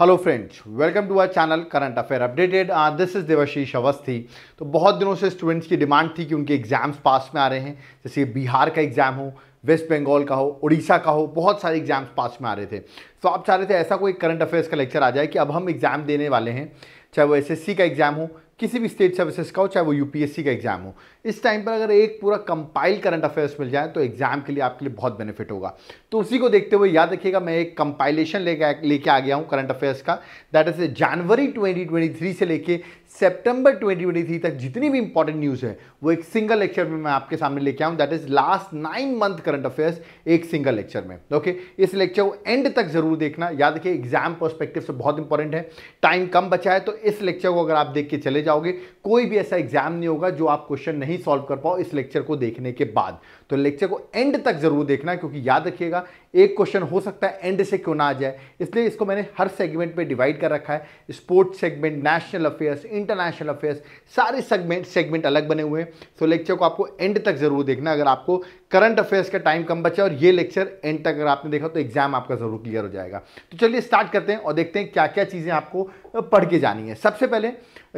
Hello friends welcome to our channel current affair updated this is Devashish Awasthi तो बहुत दिनों से स्टूडेंट्स की डिमांड थी कि उनके एग्ज़ाम्स पास में आ रहे हैं जैसे बिहार का एग्ज़ाम हो वेस्ट बंगाल का हो उड़ीसा का हो बहुत सारे एग्ज़ाम्स पास में आ रहे थे तो आप चाह रहे थे ऐसा कोई करंट अफेयर्स का लेक्चर आ जाए कि अब हम एग्ज़ाम देने वाले हैं चाहे वो एस का एग्ज़ाम हो किसी भी स्टेट सर्विसेज का हो चाहे वो यूपीएससी का एग्जाम हो इस टाइम पर अगर एक पूरा कंपाइल करंट अफेयर्स मिल जाए तो एग्जाम के लिए आपके लिए बहुत बेनिफिट होगा तो उसी को देखते हुए याद रखिएगा मैं एक कंपाइलेशन लेके लेके आ गया हूँ करंट अफेयर्स का दैट इज जनवरी 2023 से लेके सितंबर 2023 तक जितनी भी इंपॉर्टेंट न्यूज़ है वो एक सिंगल लेक्चर में मैं आपके सामने लेके आऊं that is last nine month current affairs एक सिंगल लेक्चर में ओके okay? इस लेक्चर को एंड तक जरूर देखना याद रखिए एग्जाम पर्सपेक्टिव से बहुत इंपॉर्टेंट है टाइम कम बचा है तो इस लेक्चर को अगर आप देख के चले जाओगे कोई भी ऐसा एग्जाम नहीं होगा जो आप क्वेश्चन नहीं सॉल्व कर पाओ इस लेक्चर को देखने के बाद तो लेक्चर को एंड तक जरूर देखना क्योंकि याद रखिएगा एक क्वेश्चन हो सकता है एंड से क्यों ना आ जाए इसलिए इसको मैंने हर सेगमेंट में डिवाइड कर रखा है sports segment national affairs international affairs सारे सेगमेंट सेगमेंट अलग बने हुए हैं सो लेक्चर को आपको एंड तक जरूर देखना अगर आपको करंट अफेयर्स का टाइम कम बचा और ये लेक्चर एंड तक अगर आपने देखा तो एग्जाम आपका जरूर क्लियर हो जाएगा तो चलिए स्टार्ट करते हैं और देखते हैं क्या क्या चीज़ें आपको पढ़ के जानी है सबसे पहले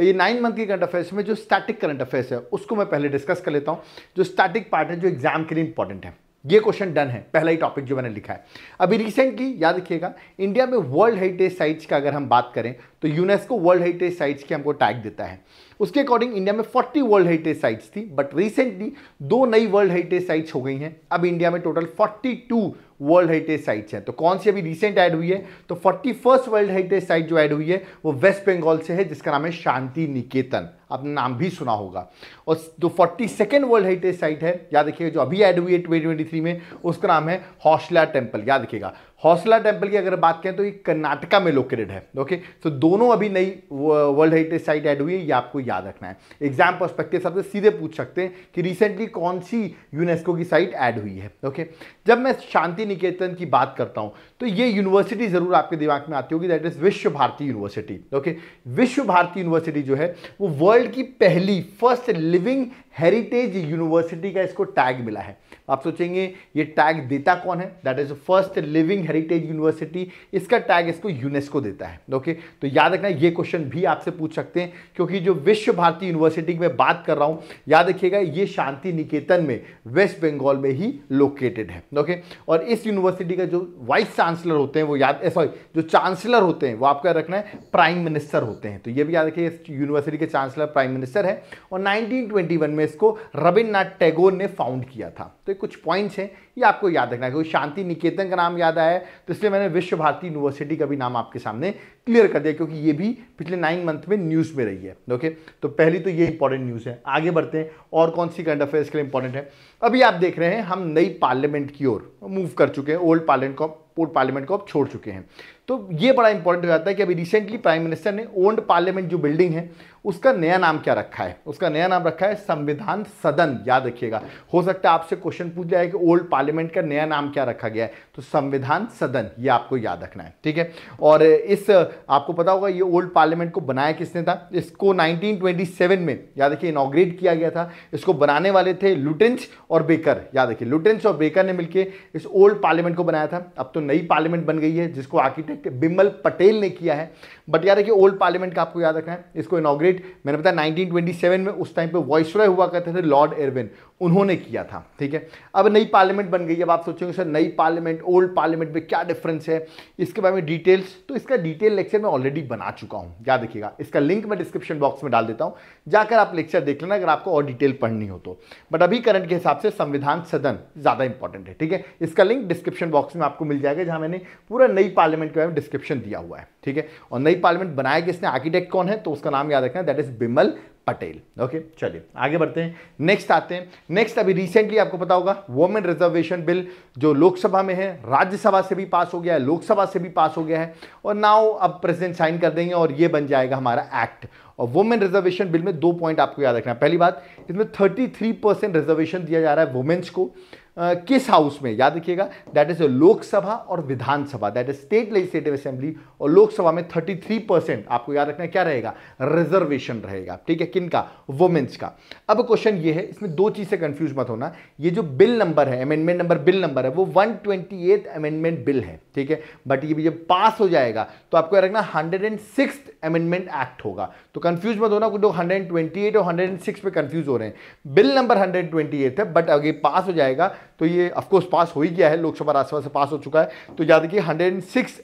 ये नाइन मंथ के करंट अफेयर्स में जो स्टैटिक करंट अफेयर्स है उसको मैं पहले डिस्कस कर लेता हूँ जो स्टैटिक पार्ट है जो एग्जाम के लिए इंपॉर्टेंट है ये क्वेश्चन डन है पहला ही टॉपिक जो मैंने लिखा है अभी रिसेंटली याद रखिएगा इंडिया में वर्ल्ड हेरिटेज साइट्स का अगर हम बात करें तो यूनेस्को वर्ल्ड हेरिटेज साइट्स के हमको टैग देता है उसके अकॉर्डिंग इंडिया में 40 वर्ल्ड हेरिटेज साइट्स थी बट रिसेंटली दो नई वर्ल्ड हेरिटेज साइट्स हो गई हैं अब इंडिया में टोटल 42 वर्ल्ड हेरिटेज साइट्स हैं तो कौन सी अभी रिसेंट ऐड हुई है तो फोर्टी वर्ल्ड हेरिटेज साइट जो ऐड हुई है वो वेस्ट बंगाल से है जिसका नाम है शांति निकेतन आपने नाम भी सुना होगा और जो forty second world heritage site है याद रखिएगा जो अभी ऐड हुई है ट्वेंटी में उसका नाम है हौसला टेम्पल याद रखिएगा हौसला टेम्पल की अगर बात करें तो ये कर्नाटका में लोकेटेड है ओके सो तो दोनों अभी नई वर्ल्ड हेरिटेज साइट ऐड हुई है ये आपको याद रखना है एग्जाम पर्सपेक्टिव से तो सीधे पूछ सकते हैं कि रिसेंटली कौन सी यूनेस्को की साइट ऐड हुई है ओके जब मैं शांति निकेतन की बात करता हूँ तो ये यूनिवर्सिटी ज़रूर आपके दिमाग में आती होगी दैट इज़ विश्व भारती यूनिवर्सिटी ओके विश्व भारती यूनिवर्सिटी जो है वो वर्ल्ड की पहली फर्स्ट लिविंग हेरिटेज यूनिवर्सिटी का इसको टैग मिला है आप सोचेंगे ये टैग देता कौन है that is first living heritage university इसका टैग इसको यूनेस्को देता है ओके okay? तो याद रखना ये क्वेश्चन भी आपसे पूछ सकते हैं क्योंकि जो विश्व भारती यूनिवर्सिटी की मैं बात कर रहा हूं याद रखिएगा ये शांति निकेतन में वेस्ट बंगाल में ही लोकेटेड है ओके okay? और इस यूनिवर्सिटी का जो वाइस चांसलर होते हैं वो याद सॉरी eh, जो चांसलर होते हैं वो आपका रखना है प्राइम मिनिस्टर होते हैं तो ये भी याद रखिए यूनिवर्सिटी के चांसलर प्राइम मिनिस्टर है और नाइनटीन में इसको रविन्द्रनाथ टैगोर ने फाउंड किया था तो पे कुछ पॉइंट्स हैं ये आपको याद रखना है क्योंकि शांति निकेतन का नाम याद आया तो इसलिए मैंने विश्व भारती यूनिवर्सिटी का भी नाम आपके सामने क्लियर कर दिया क्योंकि ये भी पिछले नाइन मंथ में न्यूज़ में रही है ओके तो पहली तो ये इंपॉर्टेंट न्यूज़ है आगे बढ़ते हैं और कौन सी करंट अफेयर्स के लिए इंपॉर्टेंट है अभी आप देख रहे हैं हम नई पार्लियामेंट की ओर मूव कर चुके हैं ओल्ड पार्लियामेंट को पूर्व पार्लियामेंट को अब छोड़ चुके हैं तो ये बड़ा इंपॉर्टेंट हो जाता है कि अभी रिसेंटली प्राइम मिनिस्टर ने ओल्ड पार्लियामेंट जो बिल्डिंग है उसका नया नाम क्या रखा है उसका नया नाम रखा है संविधान सदन याद रखिएगा हो सकता है आपसे क्वेश्चन पूछ जाए कि ओल्ड पार्लियामेंट का नया नाम क्या रखा गया है तो संविधान सदन ये आपको याद रखना है ठीक है और इस आपको पता होगा ये ओल्ड पार्लियामेंट को बनाया किसने था इसको 1927 में याद रखिए इनाग्रेट किया गया था इसको बनाने वाले थे लुटेंस और बेकर याद रखिए लुटेंस और बेकर ने मिलकर इस ओल्ड पार्लियामेंट को बनाया था अब तो नई पार्लियामेंट बन गई है जिसको आर्किटेक्ट बिमल पटेल ने किया है बट याद रखिए ओल्ड पार्लियामेंट का आपको याद रखना है इसको इनाग्रेट डेट मैंने बताया 1927 में उस टाइम पे वॉइसरॉय हुआ करते थे लॉर्ड एरविन उन्होंने किया था ठीक है अब नई पार्लियामेंट बन गई अब आप सोचेंगे सर नई पार्लियामेंट ओल्ड पार्लियामेंट में क्या डिफरेंस है इसके बारे में डिटेल्स तो इसका डिटेल लेक्चर मैं ऑलरेडी बना चुका हूँ याद रखिएगा इसका लिंक मैं डिस्क्रिप्शन बॉक्स में डाल देता हूँ जाकर आप लेक्चर देख लेना अगर आपको और डिटेल पढ़नी हो तो बट अभी करंट के हिसाब से संविधान सदन ज़्यादा इंपॉर्टेंट है ठीक है इसका लिंक डिस्क्रिप्शन बॉक्स में आपको मिल जाएगा जहाँ मैंने पूरा नई पार्लियामेंट के बारे में डिस्क्रिप्शन दिया हुआ है ठीक है और नई पार्लियामेंट बनाया कि इसने आर्किटेक्ट कौन है तो उसका नाम याद रखना हैं that is Bimal Patel okay चलिए आगे बढ़ते हैं नेक्स्ट आते हैं नेक्स्ट अभी रिसेंटली आपको पता होगा वोमेन रिजर्वेशन बिल जो लोकसभा में है राज्यसभा से भी पास हो गया है लोकसभा से भी पास हो गया है और नाउ अब प्रेसिडेंट साइन कर देंगे और ये बन जाएगा हमारा एक्ट और वोमेन रिजर्वेशन बिल में दो पॉइंट आपको याद रखना पहली बात इसमें थर्टी रिजर्वेशन दिया जा रहा है वुमेन्स को किस हाउस में याद रखिएगा दैट इज लोकसभा और Vidhan Sabha that is state legislative assembly और लोकसभा में 33 परसेंट आपको याद रखना क्या रहेगा रिजर्वेशन रहेगा ठीक है किन का वुमेन्स का अब क्वेश्चन ये है इसमें दो चीज़ से कंफ्यूज मत होना ये जो बिल नंबर है अमेंडमेंट नंबर बिल नंबर है वो वन अमेंडमेंट बिल है ठीक है बट ये जब पास हो जाएगा तो आपको याद रखना हंड्रेड अमेंडमेंट एक्ट होगा तो कंफ्यूज मत होना कुछ लोग 128 और 106 पे कंफ्यूज हो रहे हैं बिल नंबर 128 है बट अगर पास हो जाएगा तो ये ऑफकोर्स पास हो ही गया है लोकसभा राज्यसभा से पास हो चुका है तो याद रखिए हंड्रेड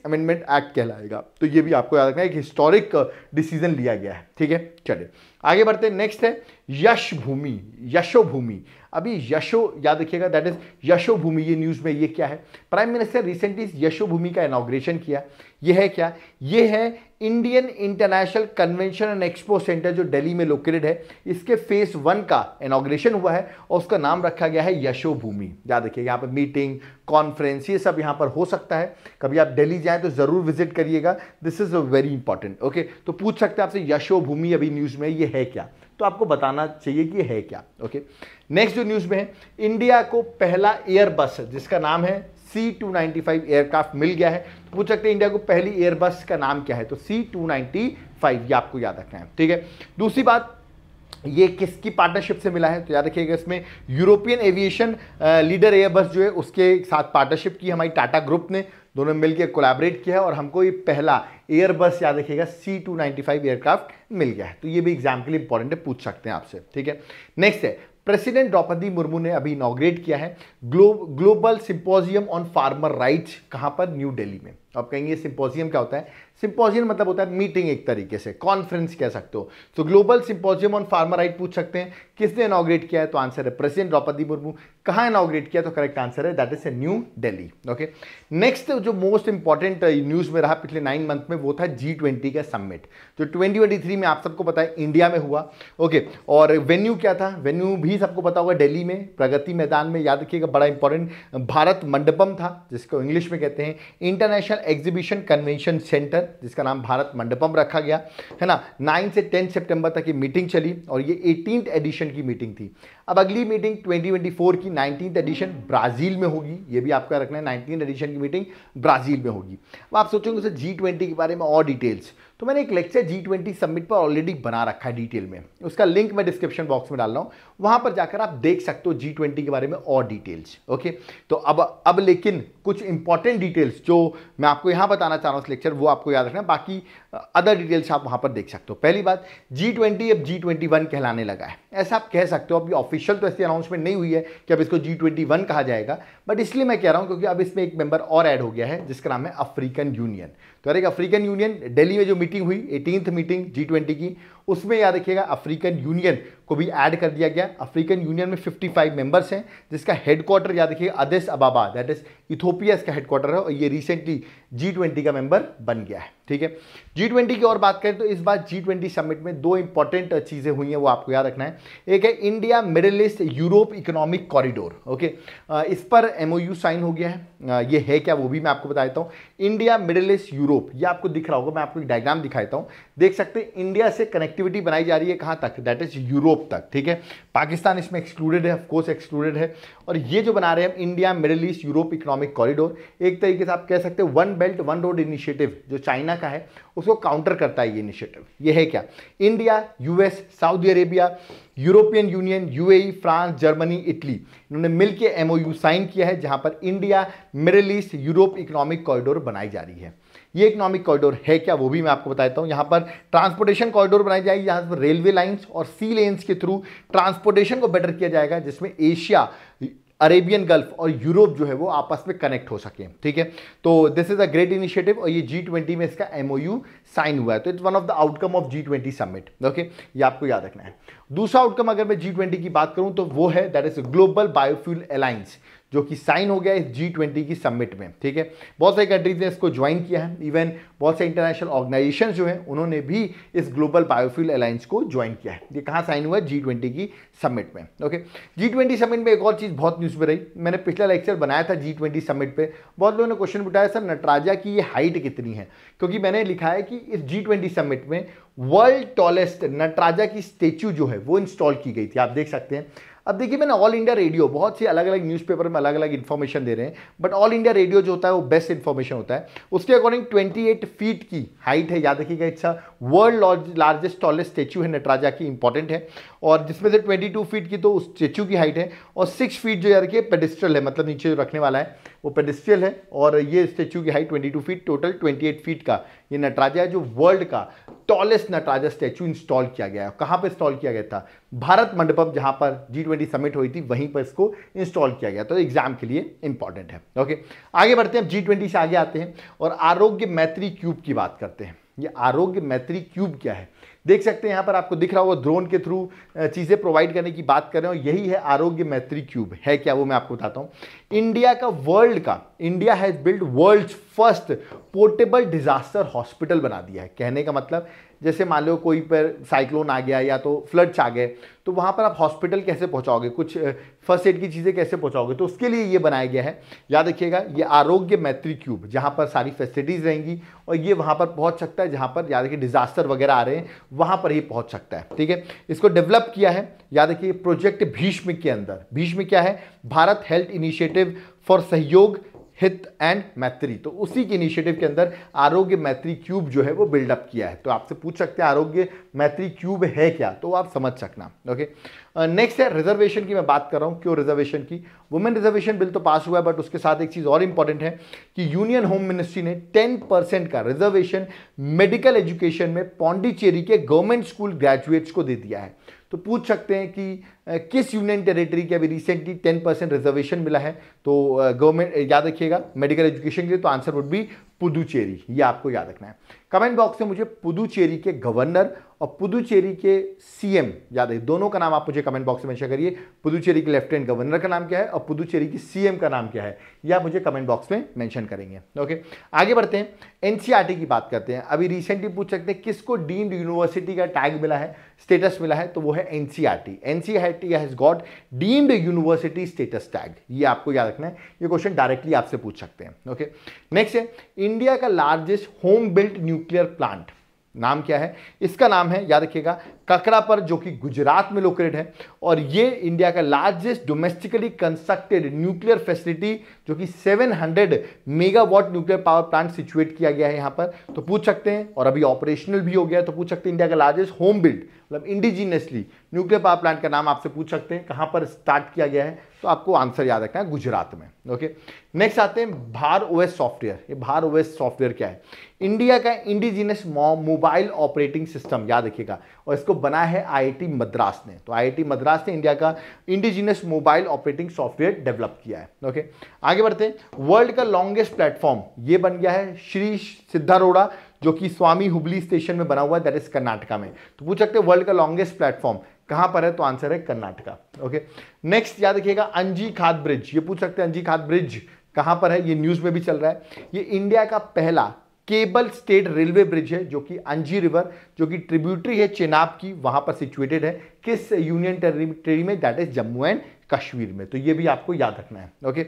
अमेंडमेंट एक्ट कहलाएगा तो ये भी आपको याद रखना है एक हिस्टोरिक डिसीजन लिया गया है ठीक है चले आगे बढ़ते नेक्स्ट है यश भूमि यशो भूमि अभी यशो याद रखिएगा दैट इज यशो भूमि ये न्यूज़ में ये क्या है prime minister recently Yashobhoomi का इनाग्रेशन किया ये है क्या ये है Indian international convention and expo centre जो दिल्ली में लोकेटेड है इसके फेस वन का इनाग्रेशन हुआ है और उसका नाम रखा गया है यशो भूमि याद रखिए यहाँ पर मीटिंग कॉन्फ्रेंस ये सब यहाँ पर हो सकता है कभी आप दिल्ली जाएं तो ज़रूर विजिट करिएगा this is a very important okay तो पूछ सकते हैं आपसे यशो भूमि अभी न्यूज़ में ये है क्या तो आपको बताना चाहिए कि है क्या ओके नेक्स्ट जो न्यूज में है इंडिया को पहला एयरबस जिसका नाम है सी टू फाइव एयरक्राफ्ट मिल गया है तो पूछ सकते हैं इंडिया को पहली एयरबस का नाम क्या है तो सी टू फाइव ये आपको याद रखना है ठीक है दूसरी बात ये किसकी पार्टनरशिप से मिला है तो याद रखिएगा इसमें यूरोपियन एविएशन लीडर एयरबस जो है उसके साथ पार्टनरशिप की हमारी टाटा ग्रुप ने दोनों मिलकर कोलैबोरेट किया है और हमको ये पहला एयरबस याद रखिएगा सी टू फाइव एयरक्राफ्ट मिल गया है तो ये भी एग्जाम के लिए इंपॉर्टेंट है पूछ सकते हैं आपसे ठीक है नेक्स्ट है प्रेसिडेंट द्रौपदी मुर्मू ने अभी इनाग्रेट किया है glo global symposium on farmer rights कहाँ पर न्यू दिल्ली में आप कहेंगे सिंपोजियम क्या होता है सिंपोजियम मतलब होता है मीटिंग एक तरीके से कॉन्फ्रेंस कह सकते हो तो global symposium on farmer right पूछ सकते हैं किसने इनाग्रेट किया है तो आंसर है प्रेसिडेंट द्रौपदी मुर्मू कहाँ इनाग्रेट किया तो करेक्ट आंसर है that is a new Delhi okay next जो मोस्ट इंपॉर्टेंट न्यूज़ में रहा पिछले नाइन मंथ में वो था जी ट्वेंटी का समिट जो ट्वेंटी ट्वेंटी थ्री में आप सबको पता है इंडिया में हुआ ओके okay, और वेन्यू क्या था वेन्यू भी सबको पता होगा दिल्ली में प्रगति मैदान में याद रखिएगा बड़ा इंपॉर्टेंट भारत मंडपम था जिसको इंग्लिश में कहते हैं इंटरनेशनल एग्जीबिशन कन्वेंशन सेंटर जिसका नाम भारत मंडपम रखा गया है ना नाइन से टेंथ सेप्टेंबर तक ये मीटिंग चली और ये एटीन एडिशन की मीटिंग थी अब अगली मीटिंग 2024 की नाइनटीन एडिशन ब्राज़ील में होगी ये भी आपका रखना है नाइनटीन एडिशन की मीटिंग ब्राज़ील में होगी अब आप सोचेंगे सर जी ट्वेंटी के बारे में और डिटेल्स तो मैंने एक लेक्चर जी ट्वेंटी सबमिट पर ऑलरेडी बना रखा है डिटेल में उसका लिंक मैं डिस्क्रिप्शन बॉक्स में डाल रहा हूँ वहाँ पर जाकर आप देख सकते हो जी ट्वेंटी के बारे में और डिटेल्स ओके तो अब अब लेकिन कुछ इंपॉर्टेंट डिटेल्स जो मैं आपको यहाँ बताना चाह रहा हूँ लेक्चर वो आपको याद रखना बाकी अदर डिटेल्स आप वहाँ पर देख सकते हो पहली बात जी ट्वेंटी अब जी ट्वेंटी वन कहलाने लगा है ऐसा आप कह सकते हो अब ऑफिशियल तो ऐसी अनाउंसमेंट नहीं हुई है कि अब इसको जी ट्वेंटी वन कहा जाएगा बट इसलिए मैं कह रहा हूं क्योंकि अब इसमें एक मेंबर और ऐड हो गया है जिसका नाम है अफ्रीकन यूनियन तो अरे अफ्रीकन यूनियन दिल्ली में जो मीटिंग हुई एटीनथ मीटिंग जी की उसमें याद रखिएगा अफ्रीकन यूनियन को भी ऐड कर दिया गया अफ्रीकन यूनियन में 55 फाइव मेंबर्स हैं जिसका हेडक्वार्टर याद रखिएगा Addis Ababa that is Ethiopia इसका हेडक्वार्टर है और ये रिसेंटली जी ट्वेंटी का मेंबर बन गया है ठीक है जी ट्वेंटी की और बात करें तो इस बार जी ट्वेंटी समिट में दो इंपॉर्टेंट चीज़ें हुई हैं वो आपको याद रखना है एक है India middle east Europe economic corridor okay इस पर एम साइन हो गया है ये है क्या वो भी मैं आपको बता देता हूँ इंडिया मिडिल ईस्ट यूरोप ये आपको दिख रहा होगा मैं आपको एक डायग्राम दिखाता हूँ देख सकते हैं इंडिया से कनेक्टिविटी बनाई जा रही है कहाँ तक दैट इज यूरोप तक ठीक है पाकिस्तान इसमें एक्सक्लूडेड है ऑफकोर्स एक्सक्लूडेड है और ये जो बना रहे हैं India middle east Europe economic corridor एक तरीके से आप कह सकते हैं one belt one road initiative जो चाइना का है उसको काउंटर करता है ये इनिशिएटिव ये है क्या India US Saudi Arabia European Union UAE France Germany Italy इन्होंने मिलकर एमओयू साइन किया है जहां पर India middle east Europe economic corridor बनाई जा रही है ये इकोनॉमिक कॉरिडोर है क्या वो भी मैं आपको बताता हूँ यहाँ पर ट्रांसपोर्टेशन कॉरिडोर बनाई जाएगी यहाँ पर रेलवे लाइन्स और सी लेन्स के थ्रू ट्रांसपोर्टेशन को बेटर किया जाएगा जिसमें एशिया अरेबियन गल्फ और यूरोप जो है वो आपस में कनेक्ट हो सके ठीक है तो this is a great initiative और ये जी ट्वेंटी में इसका एमओयू साइन हुआ है तो it's one of the outcome of G twenty summit okay ये आपको याद रखना है दूसरा आउटकम अगर मैं जी ट्वेंटी की बात करूं तो वो है that is global biofuel alliance जो कि साइन हो गया इस जी ट्वेंटी की समिट में ठीक है बहुत सारी कंट्रीज ने इसको ज्वाइन किया है इवन बहुत सारे इंटरनेशनल ऑर्गेनाइजेशन जो है उन्होंने भी इस ग्लोबल बायोफ्यूल अलायंस को ज्वाइन किया है ये कहाँ साइन हुआ जी ट्वेंटी की समिट में ओके जी ट्वेंटी समिट में एक और चीज़ बहुत न्यूज़ में रही मैंने पिछला लेक्चर बनाया था जी ट्वेंटी समिट पर बहुत लोगों ने क्वेश्चन उठाया सर नटराजा की ये हाइट कितनी है क्योंकि मैंने लिखा है कि इस जी ट्वेंटी समिट में वर्ल्ड टॉलेस्ट नटराजा की स्टेचू जो है वो इंस्टॉल की गई थी आप देख सकते हैं अब देखिए मैंने ऑल इंडिया रेडियो बहुत सी अलग अलग न्यूज़पेपर में अलग अलग इन्फॉर्मेशन दे रहे हैं बट ऑल इंडिया रेडियो जो होता है वो बेस्ट इन्फॉर्मेशन होता है उसके अकॉर्डिंग 28 फीट की हाइट है याद रखिएगा it's world largest tallest statue है नटराजा की इंपॉर्टेंट है और जिसमें से 22 फीट की तो उस स्टेचू की हाइट है और 6 फीट जो यार के पेडिस्ट्रल है मतलब नीचे जो रखने वाला है वो पेडिस्टल है और ये स्टेचू की हाइट 22 फीट टोटल 28 फीट का ये नटराजा है जो वर्ल्ड का टॉलेस्ट नटराजा स्टैचू इंस्टॉल किया गया है कहाँ पर इंस्टॉल किया गया था भारत मंडपम जहाँ पर जी ट्वेंटी समिट हुई थी वहीं पर इसको इंस्टॉल किया गया तो एग्जाम के लिए इंपॉर्टेंट है ओके आगे बढ़ते हैं जी ट्वेंटी से आगे आते हैं और आरोग्य मैत्री क्यूब की बात करते हैं ये आरोग्य मैत्री क्यूब क्या है देख सकते हैं यहाँ पर आपको दिख रहा होगा ड्रोन के थ्रू चीज़ें प्रोवाइड करने की बात कर रहे हो यही है आरोग्य मैत्री क्यूब है क्या वो मैं आपको बताता हूँ इंडिया का वर्ल्ड का India has build world first portable disaster hospital बना दिया है कहने का मतलब जैसे मान लो कोई पर साइक्लोन आ गया या तो फ्लड्स आ गए तो वहाँ पर आप हॉस्पिटल कैसे पहुँचाओगे कुछ फर्स्ट एड की चीज़ें कैसे पहुँचाओगे तो उसके लिए ये बनाया गया है याद रखिएगा ये आरोग्य मैत्री क्यूब जहाँ पर सारी फैसिलिटीज़ रहेंगी और ये वहाँ पर पहुँच सकता है जहाँ पर याद रखिए डिजास्टर वगैरह आ रहे हैं वहाँ पर ही पहुँच सकता है ठीक है इसको डेवलप किया है याद रखिए प्रोजेक्ट भीष्म के अंदर भीष्म क्या है भारत हेल्थ इनिशिएटिव फॉर सहयोग हित एंड मैत्री तो उसी के इनिशिएटिव के अंदर आरोग्य मैत्री क्यूब जो है वो बिल्डअप किया है तो आपसे पूछ सकते हैं आरोग्य मैत्री क्यूब है क्या तो आप समझ सकना ओके नेक्स्ट uh, है रिजर्वेशन की मैं बात कर रहा हूँ क्यों रिजर्वेशन की वुमेन रिजर्वेशन बिल तो पास हुआ है बट उसके साथ एक चीज़ और इंपॉर्टेंट है कि यूनियन होम मिनिस्ट्री ने टेन परसेंट का रिजर्वेशन मेडिकल एजुकेशन में पौंडीचेरी के गवर्नमेंट स्कूल ग्रेजुएट्स को दे दिया है तो पूछ सकते हैं कि किस यूनियन टेरिटरी के अभी रिसेंटली टेन परसेंट रिजर्वेशन मिला है तो गवर्नमेंट याद रखिएगा मेडिकल एजुकेशन के लिए तो आंसर वुड बी पुदुचेरी ये आपको याद रखना है कमेंट बॉक्स में मुझे पुदुचेरी के गवर्नर और पुदुचेरी के सीएम याद है दोनों का नाम आप मुझे कमेंट बॉक्स में मेंशन करिए पुदुचेरी के लेफ्टिनेंट गवर्नर का नाम क्या है और पुदुचेरी के सीएम का नाम क्या है यह आप मुझे कमेंट बॉक्स में मेंशन करेंगे ओके आगे बढ़ते हैं एनसीईआरटी e की बात करते हैं अभी रिसेंटली पूछ सकते हैं किसको डीम्ड यूनिवर्सिटी का टैग मिला है स्टेटस मिला है तो वो है एनसीईआरटी एनसीआर डायरेक्ट या has got deemed university status tag ये आपको याद रखना है ये क्वेश्चन डायरेक्टली आपसे पूछ सकते हैं ओके नेक्स्ट है इंडिया का largest home built nuclear plant नाम क्या है इसका नाम है याद रखिएगा ककरा पर जो कि गुजरात में लोकेटेड है और ये इंडिया का largest domestically constructed nuclear facility जो कि 700 megawatt nuclear power plant situate किया गया है यहां पर तो पूछ सकते हैं और अभी ऑपरेशनल भी हो गया है तो पूछ सकते हैं इंडिया का लार्जेस्ट होम बिल्ड मतलब इंडिजीनियसली न्यूक्लियर पावर प्लांट का नाम आपसे पूछ सकते हैं कहाँ पर स्टार्ट किया गया है तो आपको आंसर याद रखना है गुजरात में ओके नेक्स्ट आते हैं भार ओएस सॉफ्टवेयर ये भार ओएस सॉफ्टवेयर क्या है इंडिया का इंडिजिनस मोबाइल ऑपरेटिंग सिस्टम याद रखिएगा और इसको बना है आईआईटी मद्रास ने तो आईआईटी मद्रास ने इंडिया का indigenous mobile operating software develop किया है ओके आगे बढ़ते हैं वर्ल्ड का लॉन्गेस्ट प्लेटफॉर्म ये बन गया है श्री सिद्धारोड़ा जो कि स्वामी हुबली स्टेशन में बना हुआ है दैट इज कर्नाटका में तो पूछ सकते हैं वर्ल्ड का लॉन्गेस्ट प्लेटफॉर्म कहां पर है तो आंसर है कर्नाटका ओके नेक्स्ट याद रखिएगा अंजी खाद ब्रिज ये पूछ सकते हैं अंजी खाद ब्रिज कहां पर है ये न्यूज में भी चल रहा है ये इंडिया का पहला केबल स्टेट रेलवे ब्रिज है जो कि अंजी रिवर जो कि ट्रिब्यूटरी है चेनाब की वहां पर सिचुएटेड है किस यूनियन टेरिटरी में that is Jammu and Kashmir में तो ये भी आपको याद रखना है okay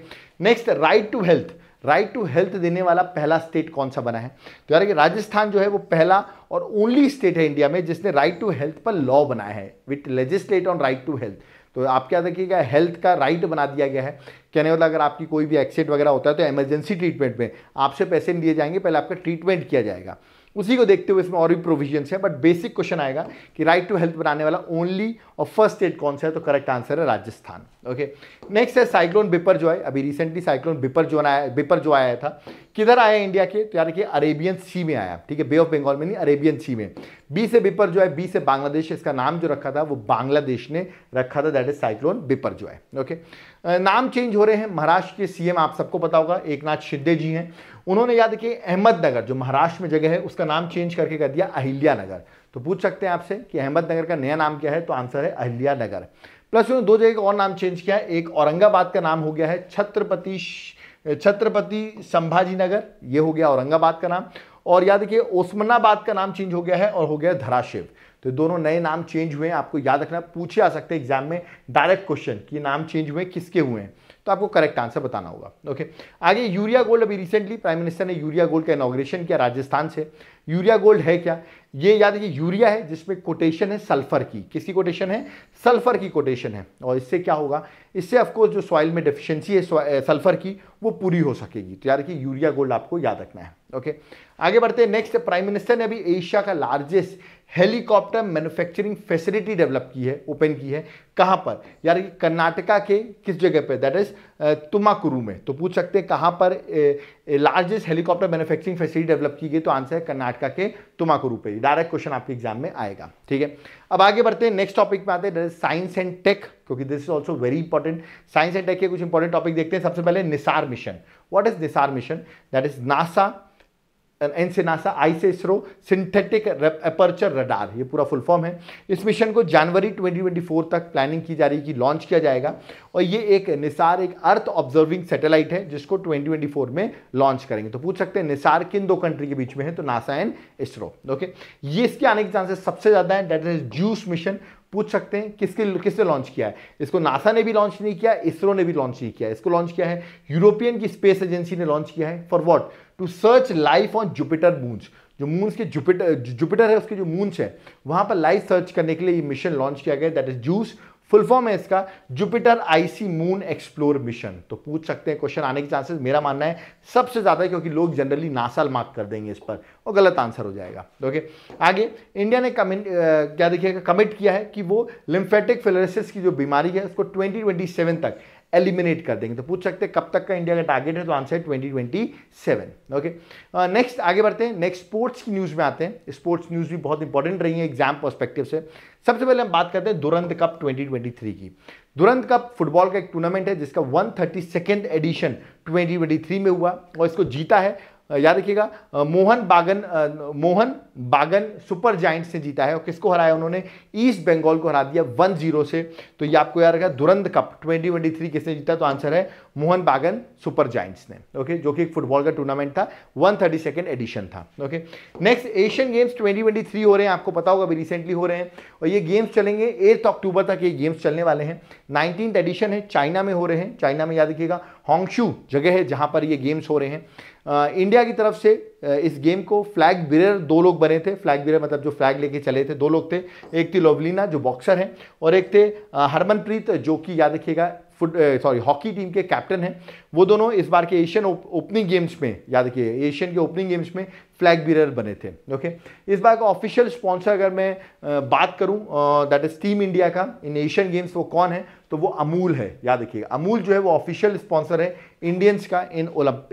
next right to health right to health देने वाला पहला स्टेट कौन सा बना है तो यार कि राजस्थान जो है वो पहला और ओनली स्टेट है इंडिया में जिसने राइट टू हेल्थ पर लॉ बनाया है with legislate on right to health तो आप क्या देखिएगा हेल्थ का राइट बना दिया गया है कहने वाला मतलब अगर आपकी कोई भी एक्सीडेंट वगैरह होता है तो इमरजेंसी ट्रीटमेंट में आपसे पैसे नहीं दिए जाएंगे पहले आपका ट्रीटमेंट किया जाएगा उसी को देखते हुए इसमें और भी प्रोविजंस है बट बेसिक क्वेश्चन आएगा कि राइट टू हेल्थ बनाने वाला ओनली और फर्स्ट स्टेट कौन सा है तो करेक्ट आंसर है राजस्थान ओके नेक्स्ट है साइक्लोन बिपर जो है अभी रिसेंटली साइक्लोन बिपर जो आया बिपर जो आया था किधर आया इंडिया के तो यानी कि अरेबियन सी में आया ठीक है बे ऑफ बंगाल में नहीं अरेबियन सी में बी से बिपर जो है बी से बांग्लादेश इसका नाम जो रखा था वो बांग्लादेश ने रखा था दैट इज साइक्लोन बिपर जो है ओके नाम चेंज हो रहे हैं महाराष्ट्र के सीएम आप सबको पता होगा एक नाथ शिंदे जी हैं उन्होंने याद कि अहमदनगर जो महाराष्ट्र में जगह है उसका नाम चेंज करके कर दिया अहिल्या नगर तो पूछ सकते हैं आपसे कि अहमदनगर का नया नाम क्या है तो आंसर है अहिल्या नगर प्लस उन्होंने दो जगह का और नाम चेंज किया है एक औरंगाबाद का नाम हो गया है छत्रपति छत्रपति संभाजी नगर ये हो गया औरंगाबाद का नाम और याद रखिए ओस्मानाबाद का नाम चेंज हो गया है और हो गया धराशिव तो दोनों नए नाम चेंज हुए हैं आपको याद रखना पूछे आ सकते हैं एग्जाम में डायरेक्ट क्वेश्चन कि नाम चेंज हुए किसके हुए हैं तो आपको करेक्ट आंसर बताना होगा ओके आगे यूरिया गोल्ड अभी रिसेंटली प्राइम मिनिस्टर ने यूरिया गोल्ड का इनाग्रेशन किया राजस्थान से यूरिया गोल्ड है क्या ये याद रखिए यूरिया है जिसमें कोटेशन है सल्फर की किसकी कोटेशन है सल्फर की कोटेशन है और इससे क्या होगा इससे ऑफकोर्स जो सॉइल में डिफिशियंसी है सल्फर eh, की वो पूरी हो सकेगी तो याद रखिए यूरिया गोल्ड आपको याद रखना है ओके आगे बढ़ते हैं नेक्स्ट प्राइम मिनिस्टर ने अभी एशिया का largest helicopter manufacturing facility develop की है ओपन की है कहाँ पर यार ये कर्नाटका के किस जगह पे दैट इज तुमाकुरु में तो पूछ सकते हैं कहाँ पर largest helicopter manufacturing facility develop की गई तो आंसर है कर्नाटका के तुमाकुरु पे डायरेक्ट क्वेश्चन आपके एग्जाम में आएगा ठीक है अब आगे बढ़ते हैं नेक्स्ट टॉपिक पे आते हैं साइंस एंड टेक क्योंकि this is also very important science and tech के कुछ इंपॉर्टेंट टॉपिक देखते हैं सबसे पहले NISAR mission what is NISAR mission that is NASA एनसेनासा नासा आई से इसरो सिंथेटिक अपर्चर रडार ये पूरा फुल फॉर्म है इस मिशन को जनवरी 2024 तक प्लानिंग की जा रही है कि लॉन्च किया जाएगा और ये एक निसार एक अर्थ ऑब्जर्विंग सैटेलाइट है जिसको 2024 में लॉन्च करेंगे तो पूछ सकते हैं निसार किन दो कंट्री के बीच में है तो नासा एंड इसरो ओके ये इसके आने के चांसेस सबसे ज़्यादा है डेट इज जूस मिशन पूछ सकते हैं किसके किसने लॉन्च किया है इसको नासा ने भी लॉन्च नहीं किया इसरो ने भी लॉन्च नहीं किया इसको लॉन्च किया है यूरोपियन की स्पेस एजेंसी ने लॉन्च किया है for what to search life on Jupiter moons जो मून्स के जुपिटर जुपिटर है उसके जो मून्स है वहां पर लाइफ सर्च करने के लिए ये मिशन लॉन्च किया गया that is JUICE full form है इसका Jupiter icy moon explore mission तो पूछ सकते हैं क्वेश्चन आने के चांसेस मेरा मानना है सबसे ज़्यादा क्योंकि लोग जनरली नासाल मार्क कर देंगे इस पर और गलत आंसर हो जाएगा ओके आगे इंडिया ने कमेंट क्या देखिएगा कमिट किया है कि वो लिम्फेटिक फिलरिस की जो बीमारी है उसको ट्वेंटी तक एलिमिनेट कर देंगे तो पूछ सकते हैं कब तक का इंडिया का टारगेट है तो आंसर है twenty twenty seven okay next आगे बढ़ते हैं नेक्स्ट स्पोर्ट्स की न्यूज़ में आते हैं स्पोर्ट्स न्यूज़ भी बहुत इंपॉर्टेंट रही है एग्जाम पर्सपेक्टिव से सबसे पहले हम बात करते हैं दुरंत कप थ्री की दुरंत कप फुटबॉल का एक टूर्नामेंट है जिसका one thirty second edition three में हुआ और इसको जीता है याद रखिएगा मोहन बागन मोहन बागन सुपर जाइंट्स ने जीता है और किसको हराया उन्होंने ईस्ट बंगाल को हरा दिया वन जीरो से तो ये आपको याद रखा Durand cup twenty twenty three किसने जीता तो आंसर है मोहन बागन सुपर जाइंट्स ने ओके जो कि एक फुटबॉल का टूर्नामेंट था वन थर्टी सेकेंड एडिशन था okay next Asian games twenty twenty three हो रहे हैं आपको पता होगा अभी रिसेंटली हो रहे हैं और ये गेम्स चलेंगे एट्थ अक्टूबर तक ये गेम्स चलने वाले हैं नाइनटीन एडिशन है चाइना में हो रहे हैं चाइना में याद रखिएगा होंगशू जगह है जहाँ पर ये गेम्स हो रहे हैं इंडिया की तरफ से इस गेम को फ्लैग बिरर दो लोग बने थे फ्लैग बिरर मतलब जो फ्लैग लेके चले थे दो लोग थे एक थी लोवलिना जो बॉक्सर हैं और एक थे हरमनप्रीत जो कि याद रखिएगा फुट सॉरी हॉकी टीम के कैप्टन हैं वो दोनों इस बार के एशियन ओपनिंग गेम्स में याद रखिए एशियन के ओपनिंग गेम्स में फ्लैग बिरर बने थे ओके इस बार का ऑफिशियल स्पॉन्सर अगर मैं बात करूँ दैट इज टीम इंडिया का इन एशियन गेम्स वो कौन है तो वो अमूल है याद रखिएगा अमूल जो है वो ऑफिशियल स्पॉन्सर है इंडियंस का in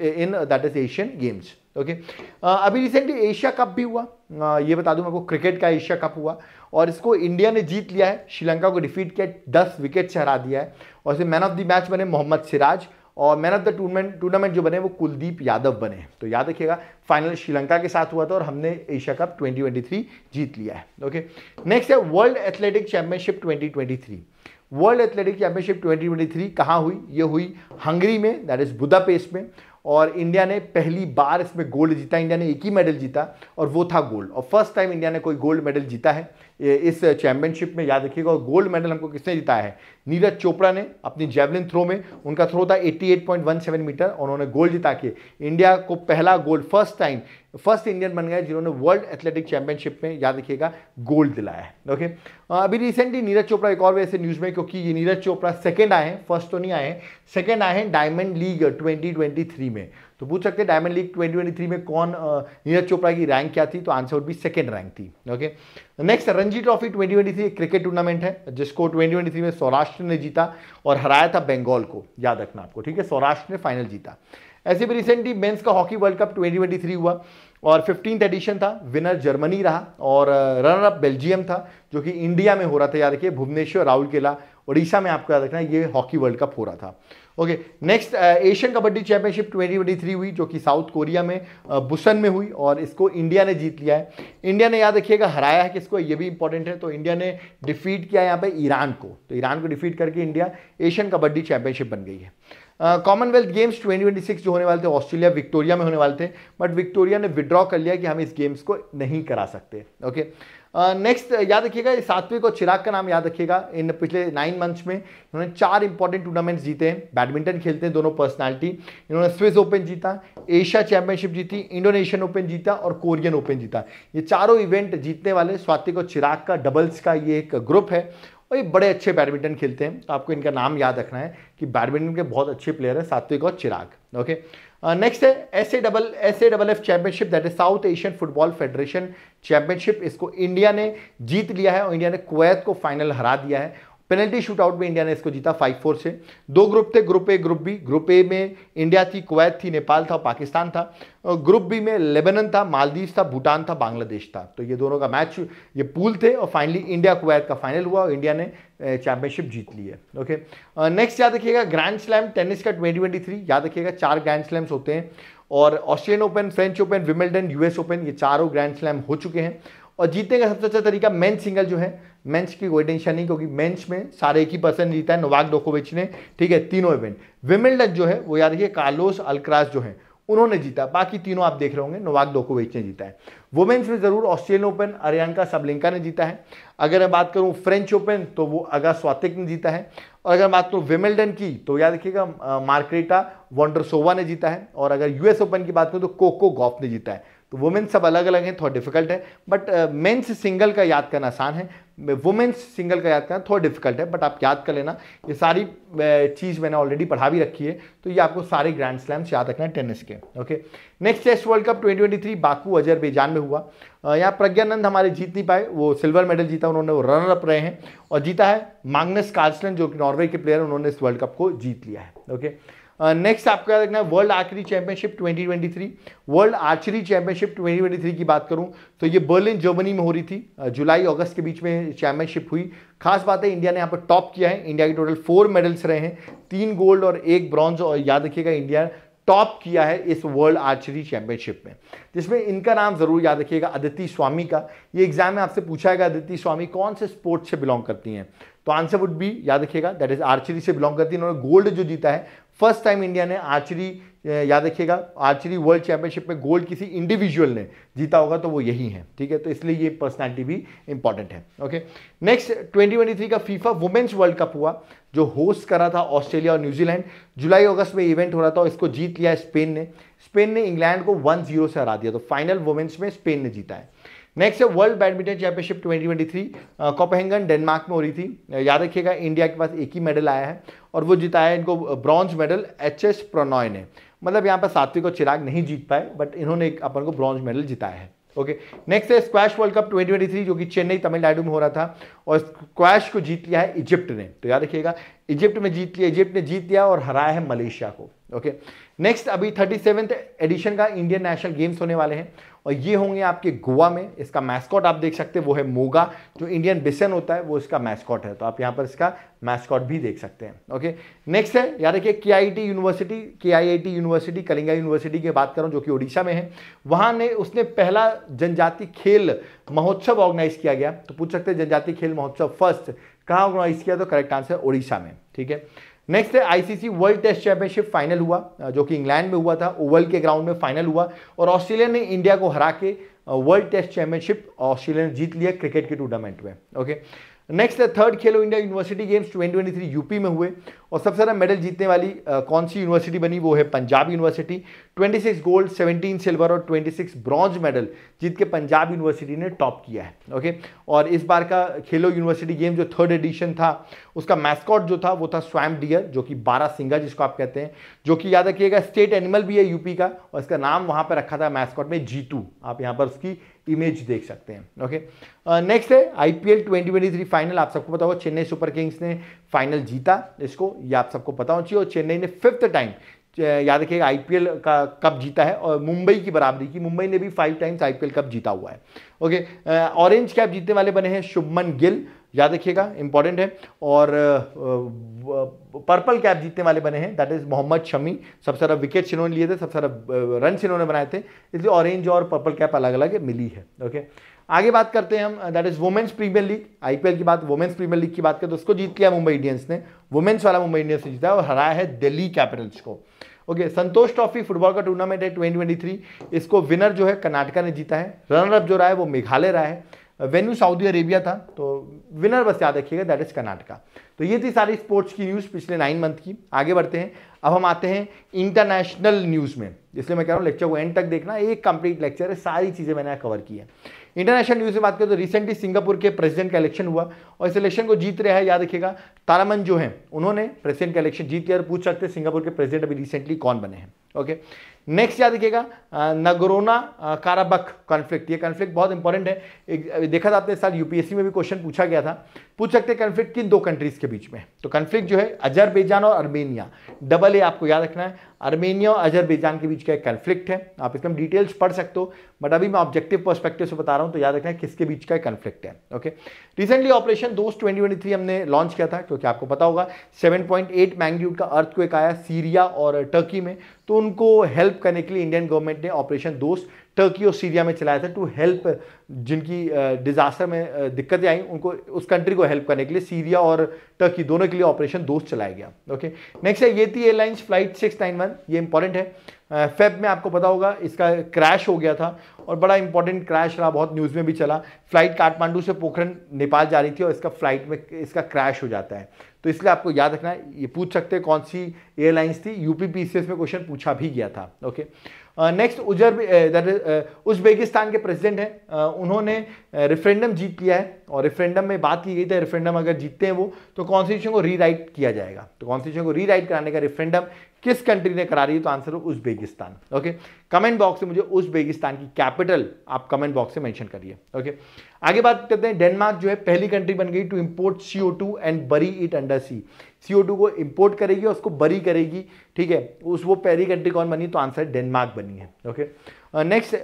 in that is Asian games okay अभी रिसेंटली एशिया कप भी हुआ आ, uh, ये बता दूं आपको क्रिकेट का एशिया कप हुआ और इसको इंडिया ने जीत लिया है श्रीलंका को डिफीट किया दस विकेट से हरा दिया है और इसमें मैन ऑफ द मैच बने मोहम्मद सिराज और man of the tournament tournament जो बने वो कुलदीप यादव बने तो याद रखिएगा फाइनल श्रीलंका के साथ हुआ था और हमने एशिया कप 2023 जीत लिया है ओके नेक्स्ट है world athletic championship 2023 world athletic championship 2023 कहाँ हुई ये हुई हंगरी में दैट इज़ बुदापेस्ट में और इंडिया ने पहली बार इसमें गोल्ड जीता इंडिया ने एक ही मेडल जीता और वो था गोल्ड और फर्स्ट टाइम इंडिया ने कोई गोल्ड मेडल जीता है इस चैंपियनशिप में याद रखिएगा और गोल्ड मेडल हमको किसने जिताया है नीरज चोपड़ा ने अपनी जेवलिन थ्रो में उनका थ्रो था 88.17 मीटर उन्होंने गोल्ड जिता के इंडिया को पहला gold first time first Indian बन गए जिन्होंने वर्ल्ड एथलेटिक चैंपियनशिप में याद रखिएगा गोल्ड दिलाया है ओके अभी रिसेंटली नीरज चोपड़ा एक और वैसे न्यूज़ में क्योंकि ये नीरज चोपड़ा सेकेंड आए हैं फर्स्ट तो नहीं आए हैं सेकेंड आए हैं डायमंड लीग ट्वेंटी में तो पूछ सकते हैं डायमंड लीग 2023 में कौन नीरज चोपड़ा की रैंक क्या थी तो answer would be second rank थी ओके नेक्स्ट रणजी ट्रॉफी 2023 एक क्रिकेट टूर्नामेंट है जिसको 2023 में सौराष्ट्र ने जीता और हराया था बंगाल को याद रखना आपको ठीक है सौराष्ट्र ने फाइनल जीता ऐसे भी रिसेंटली मेन्स का हॉकी वर्ल्ड कप ट्वेंटी हुआ और फिफ्टींथ एडिशन था विनर जर्मनी रहा और रनर अप बेल्जियम था जो कि इंडिया में हो रहा था याद रखिए भुवनेश्वर राहुल केला उड़ीसा में आपको याद रखना ये हॉकी वर्ल्ड कप हो रहा था okay next Asian kabaddi championship 2023 हुई जो कि साउथ कोरिया में बुसन uh, में हुई और इसको इंडिया ने जीत लिया है इंडिया ने याद रखिएगा हराया है किसको ये भी इंपॉर्टेंट है तो इंडिया ने डिफीट किया यहाँ पे ईरान को तो ईरान को डिफीट करके इंडिया एशियन कबड्डी चैंपियनशिप बन गई है कॉमनवेल्थ गेम्स 2026 जो होने वाले थे ऑस्ट्रेलिया विक्टोरिया में होने वाले थे बट विक्टोरिया ने विड्रॉ कर लिया कि हम इस गेम्स को नहीं करा सकते ओके okay? नेक्स्ट याद रखिएगा सात्विक और चिराग का नाम याद रखिएगा इन पिछले नाइन मंथ्स में इन्होंने चार इंपॉर्टेंट टूर्नामेंट्स जीते हैं बैडमिंटन खेलते हैं दोनों पर्सनालिटी इन्होंने स्विस ओपन जीता एशिया चैंपियनशिप जीती इंडोनेशियन ओपन जीता और कोरियन ओपन जीता ये चारों इवेंट जीतने वाले सात्विक और चिराग का डबल्स का ये एक ग्रुप है और ये बड़े अच्छे बैडमिंटन खेलते हैं तो आपको इनका नाम याद रखना है कि बैडमिंटन के बहुत अच्छे प्लेयर हैं सात्विक और चिराग ओके नेक्स्ट uh, है S A double S A double F championship that is South Asian football federation championship इसको इंडिया ने जीत लिया है और इंडिया ने कुवैत को फाइनल हरा दिया है पेनल्टी शूटआउट में इंडिया ने इसको जीता फाइव फोर से दो ग्रुप थे group A group B group A में इंडिया थी कुवैत थी नेपाल था पाकिस्तान था ग्रुप बी में लेबनन था मालदीव था भूटान था बांग्लादेश था तो ये दोनों का मैच ये पूल थे और फाइनली इंडिया कुवैत का फाइनल हुआ और इंडिया ने चैंपियनशिप जीत ली है ओके नेक्स्ट याद रखिएगा ग्रैंड स्लैम टेनिस का ट्वेंटी ट्वेंटी थ्री याद रखिएगा चार ग्रैंड स्लैम्स होते हैं और Australian open French open Wimbledon US open ये चारों ग्रैंड स्लैम हो चुके हैं और जीतने का सबसे अच्छा तरीका मैं सिंगल जो है मेंस की कोई टेंशन नहीं क्योंकि मेंस में सारे एक ही पर्सन जीता है नोवाक डोकोविच ने ठीक है तीनों इवेंट विमिल्डन जो है वो याद रखिए कार्लोस अल्क्रास जो है उन्होंने जीता बाकी तीनों आप देख रहे होंगे नोवाक डोकोविच ने जीता है वुमेन्स में ज़रूर ऑस्ट्रेलियन ओपन अरियंका सबलिंका ने जीता है अगर मैं बात करूँ फ्रेंच ओपन तो वो अगा स्वातिक ने जीता है और अगर बात करूँ विमिल्डन की तो याद रखिएगा मार्क्रेटा वॉन्डरसोवा ने जीता है और अगर यूएस ओपन की बात करूँ तो कोको गॉफ ने जीता है तो वुमेन्स सब अलग अलग हैं थोड़ा डिफिकल्ट है बट मेन्स सिंगल का याद करना आसान है वुमेन्स सिंगल का याद करना थोड़ा डिफिकल्ट है बट आप याद कर लेना ये सारी uh, चीज़ मैंने ऑलरेडी पढ़ा भी रखी है तो ये आपको सारे ग्रैंड स्लैम्स याद रखना है टेनिस के okay next test world cup 2023 Baku Azerbaijan में हुआ uh, यहाँ प्रज्ञानंद हमारे जीत नहीं पाए वो सिल्वर मेडल जीता उन्होंने वो रनर अप रहे हैं और जीता है मांगनेस कार्सलन जो कि नॉर्वे के प्लेयर उन्होंने इस वर्ल्ड कप को जीत लिया है ओके नेक्स्ट uh, आपको क्या देखना है world archery championship 2023 world archery championship 2023 की बात करूं तो ये बर्लिन जर्मनी में हो रही थी जुलाई uh, अगस्त के बीच में चैंपियनशिप हुई खास बात है इंडिया ने यहाँ पर टॉप किया है इंडिया के टोटल फोर मेडल्स रहे हैं तीन गोल्ड और एक ब्रॉन्ज और याद रखिएगा इंडिया टॉप किया है इस वर्ल्ड आर्चरी चैंपियनशिप में जिसमें इनका नाम जरूर याद रखिएगा अदिति स्वामी का ये एग्जाम में आपसे पूछा है अदिति स्वामी कौन से स्पोर्ट्स से बिलोंग करती हैं तो आंसर वुड भी याद रखिएगा दैट इज आर्चरी से बिलोंग करती है इन्होंने गोल्ड जो जीता है फर्स्ट टाइम इंडिया ने आर्चरी याद रखिएगा आर्चरी वर्ल्ड चैंपियनशिप में गोल्ड किसी इंडिविजुअल ने जीता होगा तो वो यही है ठीक है तो इसलिए ये पर्सनैलिटी भी इंपॉर्टेंट है ओके नेक्स्ट ट्वेंटी का फीफा वुमेन्स वर्ल्ड कप हुआ जो होस्ट करा था ऑस्ट्रेलिया और न्यूजीलैंड जुलाई अगस्त में इवेंट हो रहा था और इसको जीत लिया स्पेन ने स्पेन ने इंग्लैंड को वन जीरो से हरा दिया तो फाइनल वुमेन्स में स्पेन ने जीता है नेक्स्ट है world badminton championship 2023 Copenhagen Denmark में हो रही थी uh, याद रखिएगा इंडिया के पास एक ही मेडल आया है और वो जिताया इनको bronze medal H S Prannoy ने मतलब यहाँ पर सात्विक और चिराग नहीं जीत पाए बट इन्होंने अपन को ब्रॉन्ज मेडल जिताया है ओके नेक्स्ट है स्क्वैश वर्ल्ड कप 2023 जो कि चेन्नई तमिलनाडु में हो रहा था और स्क्वैश को जीत लिया है इजिप्ट ने तो याद रखिएगा इजिप्ट में जीत लिया इजिप्ट ने जीत लिया और हराया है मलेशिया को ओके नेक्स्ट अभी थर्टी एडिशन का इंडियन नेशनल गेम्स होने वाले हैं और ये होंगे आपके गोवा में इसका मैस्कॉट आप देख सकते हैं वो है मोगा जो इंडियन बिसन होता है वो इसका मैस्कॉट है तो आप यहाँ पर इसका मैस्कॉट भी देख सकते हैं ओके नेक्स्ट है याद रखिए के आई टी यूनिवर्सिटी के I I T university Kalinga university की बात करूँ जो कि उड़ीसा में है वहाँ ने उसने पहला जनजाति खेल महोत्सव ऑर्गेनाइज किया गया तो पूछ सकते हैं जनजाति खेल महोत्सव फर्स्ट कहाँ ऑर्गेनाइज किया तो करेक्ट आंसर उड़ीसा में ठीक है नेक्स्ट है ICC world test championship final हुआ जो कि इंग्लैंड में हुआ था ओवल के ग्राउंड में फाइनल हुआ और ऑस्ट्रेलिया ने इंडिया को हरा के वर्ल्ड टेस्ट चैंपियनशिप ऑस्ट्रेलिया ने जीत लिया क्रिकेट के टूर्नामेंट में ओके नेक्स्ट है third Khelo India university games 2023 UP में हुए और सबसे ज़्यादा मेडल जीतने वाली आ, कौन सी यूनिवर्सिटी बनी वो है पंजाब यूनिवर्सिटी 26 गोल्ड 17 सिल्वर और 26 ब्रॉन्ज मेडल जीत के पंजाब यूनिवर्सिटी ने टॉप किया है ओके और इस बार का खेलो यूनिवर्सिटी गेम जो थर्ड एडिशन था उसका मैस्कॉट जो था वो था स्वैम डियर जो कि बारह सिंगा जिसको आप कहते हैं जो कि याद रखिएगा स्टेट एनिमल भी है यूपी का और इसका नाम वहाँ पर रखा था मैस्कॉट में जीतू आप यहाँ पर उसकी इमेज देख सकते हैं ओके नेक्स्ट uh, है आईपीएल 2023 फाइनल आप सबको पता हो चेन्नई सुपर किंग्स ने फाइनल जीता इसको ये आप सबको पता होना चाहिए और चेन्नई ने फिफ्थ टाइम याद रखिएगा आईपीएल का कप जीता है और मुंबई की बराबरी की मुंबई ने भी फाइव टाइम्स आईपीएल कप जीता हुआ है ओके ऑरेंज कैप जीतने वाले बने हैं शुभमन गिल याद रखिएगा इंपॉर्टेंट है और पर्पल uh, कैप uh, जीतने वाले बने हैं दैट इज मोहम्मद शमी सबसे ज़्यादा विकेट्स इन्होंने लिए थे सबसे ज़्यादा रन इन्होंने बनाए थे इसलिए ऑरेंज और पर्पल कैप अलग अलग मिली है ओके आगे बात करते हैं हम that is women's premier league IPL की बात वुमेन्स प्रीमियर लीग की बात करें तो उसको जीत लिया मुंबई इंडियंस ने वुमेन्स वाला मुंबई इंडियंस ने जीता और हराया है दिल्ली कैपिटल्स को okay okay, Santosh trophy football का टूर्नामेंट है ट्वेंटी इसको विनर जो है कर्नाटका ने जीता है रनर अप जो रहा है वो मेघालय रहा है वेन्यू सऊदी अरेबिया था तो विनर बस याद रखिएगा दैट इज कर्नाटका तो ये थी सारी स्पोर्ट्स की न्यूज़ पिछले नाइन मंथ की आगे बढ़ते हैं अब हम आते हैं इंटरनेशनल न्यूज़ में इसलिए मैं कह रहा हूँ लेक्चर को एंड तक देखना एक कंप्लीट लेक्चर है सारी चीज़ें मैंने कवर की है इंटरनेशनल न्यूज़ में बात करें तो रिसेंटली सिंगापुर के प्रेसिडेंट का इलेक्शन हुआ और इस इलेक्शन को जीत रहा है याद रखिएगा तारामन जो है उन्होंने प्रेसिडेंट का इलेक्शन जीत लिया पूछ सकते हैं सिंगापुर के प्रेसिडेंट अभी रिसेंटली कौन बने हैं ओके नेक्स्ट याद रखिएगा नगरोना काराबक कॉन्फ्लिक्ट ये कॉन्फ्लिक्ट बहुत इंपॉर्टेंट है देखा था आपने साल यूपीएससी में भी क्वेश्चन पूछा गया था पूछ सकते हैं कन्फ्लिक्ट किन दो कंट्रीज के बीच में तो कन्फ्लिक्ट जो है अजरबैजान और अर्मेनिया डबल ए आपको याद रखना है अर्मेनिया और अजरबैजान के बीच का एक कन्फ्लिक्ट है आप इसमें डिटेल्स पढ़ सकते हो बट अभी मैं ऑब्जेक्टिव पर्सपेक्टिव से बता रहा हूँ तो याद रखना है किसके बीच का कन्फ्लिक्ट है okay recently operation Dost twenty हमने लॉन्च किया था क्योंकि आपको पता होगा सेवन पॉइंट का अर्थ को एक आया सीरिया और टर्की में तो उनको हेल्प करने के लिए इंडियन गवर्नमेंट ने ऑपरेशन दोस्त टर्की और सीरिया में चलाया था टू हेल्प जिनकी डिज़ास्टर में दिक्कतें आई उनको उस कंट्री को हेल्प करने के लिए सीरिया और टर्की दोनों के लिए ऑपरेशन दोस्त चलाया गया ओके नेक्स्ट है Yeti airlines flight six nine one ये इंपॉर्टेंट है फेब में आपको पता होगा इसका क्रैश हो गया था और बड़ा इंपॉर्टेंट क्रैश रहा बहुत न्यूज़ में भी चला फ्लाइट काठमांडू से पोखरण नेपाल जा रही थी और इसका फ्लाइट में इसका क्रैश हो जाता है तो इसलिए आपको याद रखना है ये पूछ सकते हैं कौन सी एयरलाइंस थी यूपी पी में क्वेश्चन पूछा भी गया था ओके नेक्स्ट उजर उजबेकिस्तान के प्रेसिडेंट हैं uh, उन्होंने रेफरेंडम uh, जीत लिया है और रेफरेंडम में बात की गई थी रेफरेंडम अगर जीतते हैं वो तो कॉन्स्टिट्यूशन को रीराइट किया जाएगा तो कॉन्स्टिट्यूशन को रीराइट कराने का रेफरेंडम किस कंट्री ने करा रही है तो आंसर हो उजबेकिस्तान ओके कमेंट बॉक्स में मुझे उजबेकिस्तान की कैपिटल आप कमेंट बॉक्स से मैंशन करिए ओके आगे बात करते हैं डेनमार्क जो है पहली कंट्री बन गई to import sea and bury it under sea CO two को इम्पोर्ट करेगी और उसको बरी करेगी ठीक है उस वो पहली कंट्री कौन बनी तो आंसर डेनमार्क बनी है ओके नेक्स्ट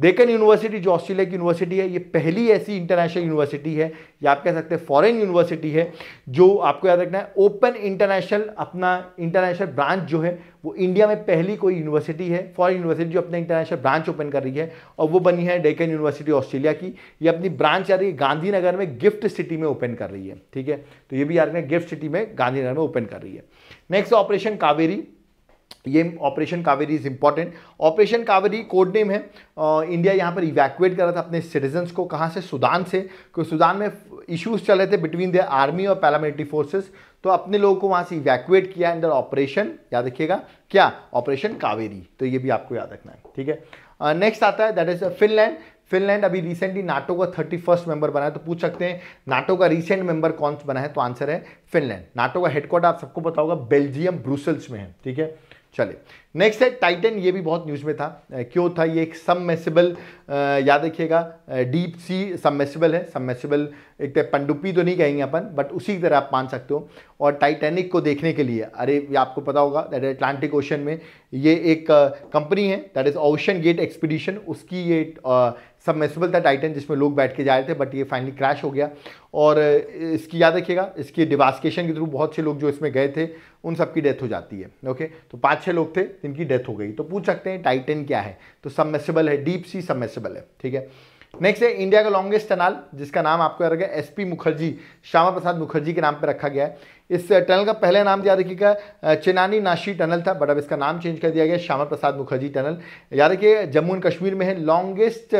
डेकन यूनिवर्सिटी जो ऑस्ट्रेलिया की यूनिवर्सिटी है ये पहली ऐसी इंटरनेशनल यूनिवर्सिटी है या आप कह सकते हैं फॉरेन यूनिवर्सिटी है जो आपको याद रखना है ओपन इंटरनेशनल अपना इंटरनेशनल ब्रांच जो है वो इंडिया में पहली कोई यूनिवर्सिटी है फॉरेन यूनिवर्सिटी जो अपना इंटरनेशनल ब्रांच ओपन कर रही है और वो बनी है डेकन यूनिवर्सिटी ऑस्ट्रेलिया की ये अपनी ब्रांच रही है गांधीनगर में गिफ्ट सिटी में ओपन कर रही है ठीक है तो ये भी याद रखना गिफ्ट सिटी में गांधीनगर में ओपन कर रही है नेक्स्ट ऑपरेशन कावेरी ये operation Kaveri is important operation Kaveri code name है आ, इंडिया यहाँ पर इवैक्यूएट कर रहा था अपने सिटीजन्स को कहाँ से सुदान से क्योंकि सुदान में इश्यूज चल रहे थे बिटवीन द आर्मी और पैरामिलिट्री फोर्सेस तो अपने लोगों को वहाँ से इवैक्यूएट किया अंडर ऑपरेशन याद रखिएगा क्या ऑपरेशन कावेरी तो ये भी आपको याद रखना है ठीक है नेक्स्ट uh, आता है दैट इज फिनलैंड फिनलैंड अभी रिसेंटली नाटो का थर्टी फर्स्ट मेंबर बना है तो पूछ सकते हैं नाटो का रिसेंट मेंबर कौन सा बना है तो आंसर है फिनलैंड नाटो का हेडक्वार्टर आप सबको पता होगा बेल्जियम ब्रूसल्स में है ठीक है चले नेक्स्ट है टाइटन ये भी बहुत न्यूज़ में था क्यों था ये एक सबमेसिबल याद रखिएगा डीप सी सबमेसिबल है सबमेसिबल एक तरह पंडुपी तो नहीं कहेंगे अपन बट उसी की तरह आप मान सकते हो और टाइटैनिक को देखने के लिए अरे आपको पता होगा दैट अटलांटिक ओशन में ये एक कंपनी है that is OceanGate expedition उसकी ये सबमर्सिबल था टाइटन जिसमें लोग बैठ के जा रहे थे बट ये फाइनली क्रैश हो गया और इसकी याद रखिएगा इसकी डिवास्केशन के थ्रू बहुत से लोग जो इसमें गए थे उन सबकी डेथ हो जाती है ओके तो पांच छह लोग थे जिनकी डेथ हो गई तो पूछ सकते हैं टाइटन क्या है तो सबमर्सिबल है डीप सी सबमर्सिबल है ठीक है नेक्स्ट है इंडिया का लॉन्गेस्ट कनाल जिसका नाम आपको याद रखेगा एस मुखर्जी श्यामा प्रसाद मुखर्जी के नाम पर रखा गया है इस टनल का पहले नाम याद रखिएगा चेनानी नाशी टनल था बट अब इसका नाम चेंज कर दिया गया श्यामा प्रसाद मुखर्जी टनल याद रखिए जम्मू एंड कश्मीर में है longest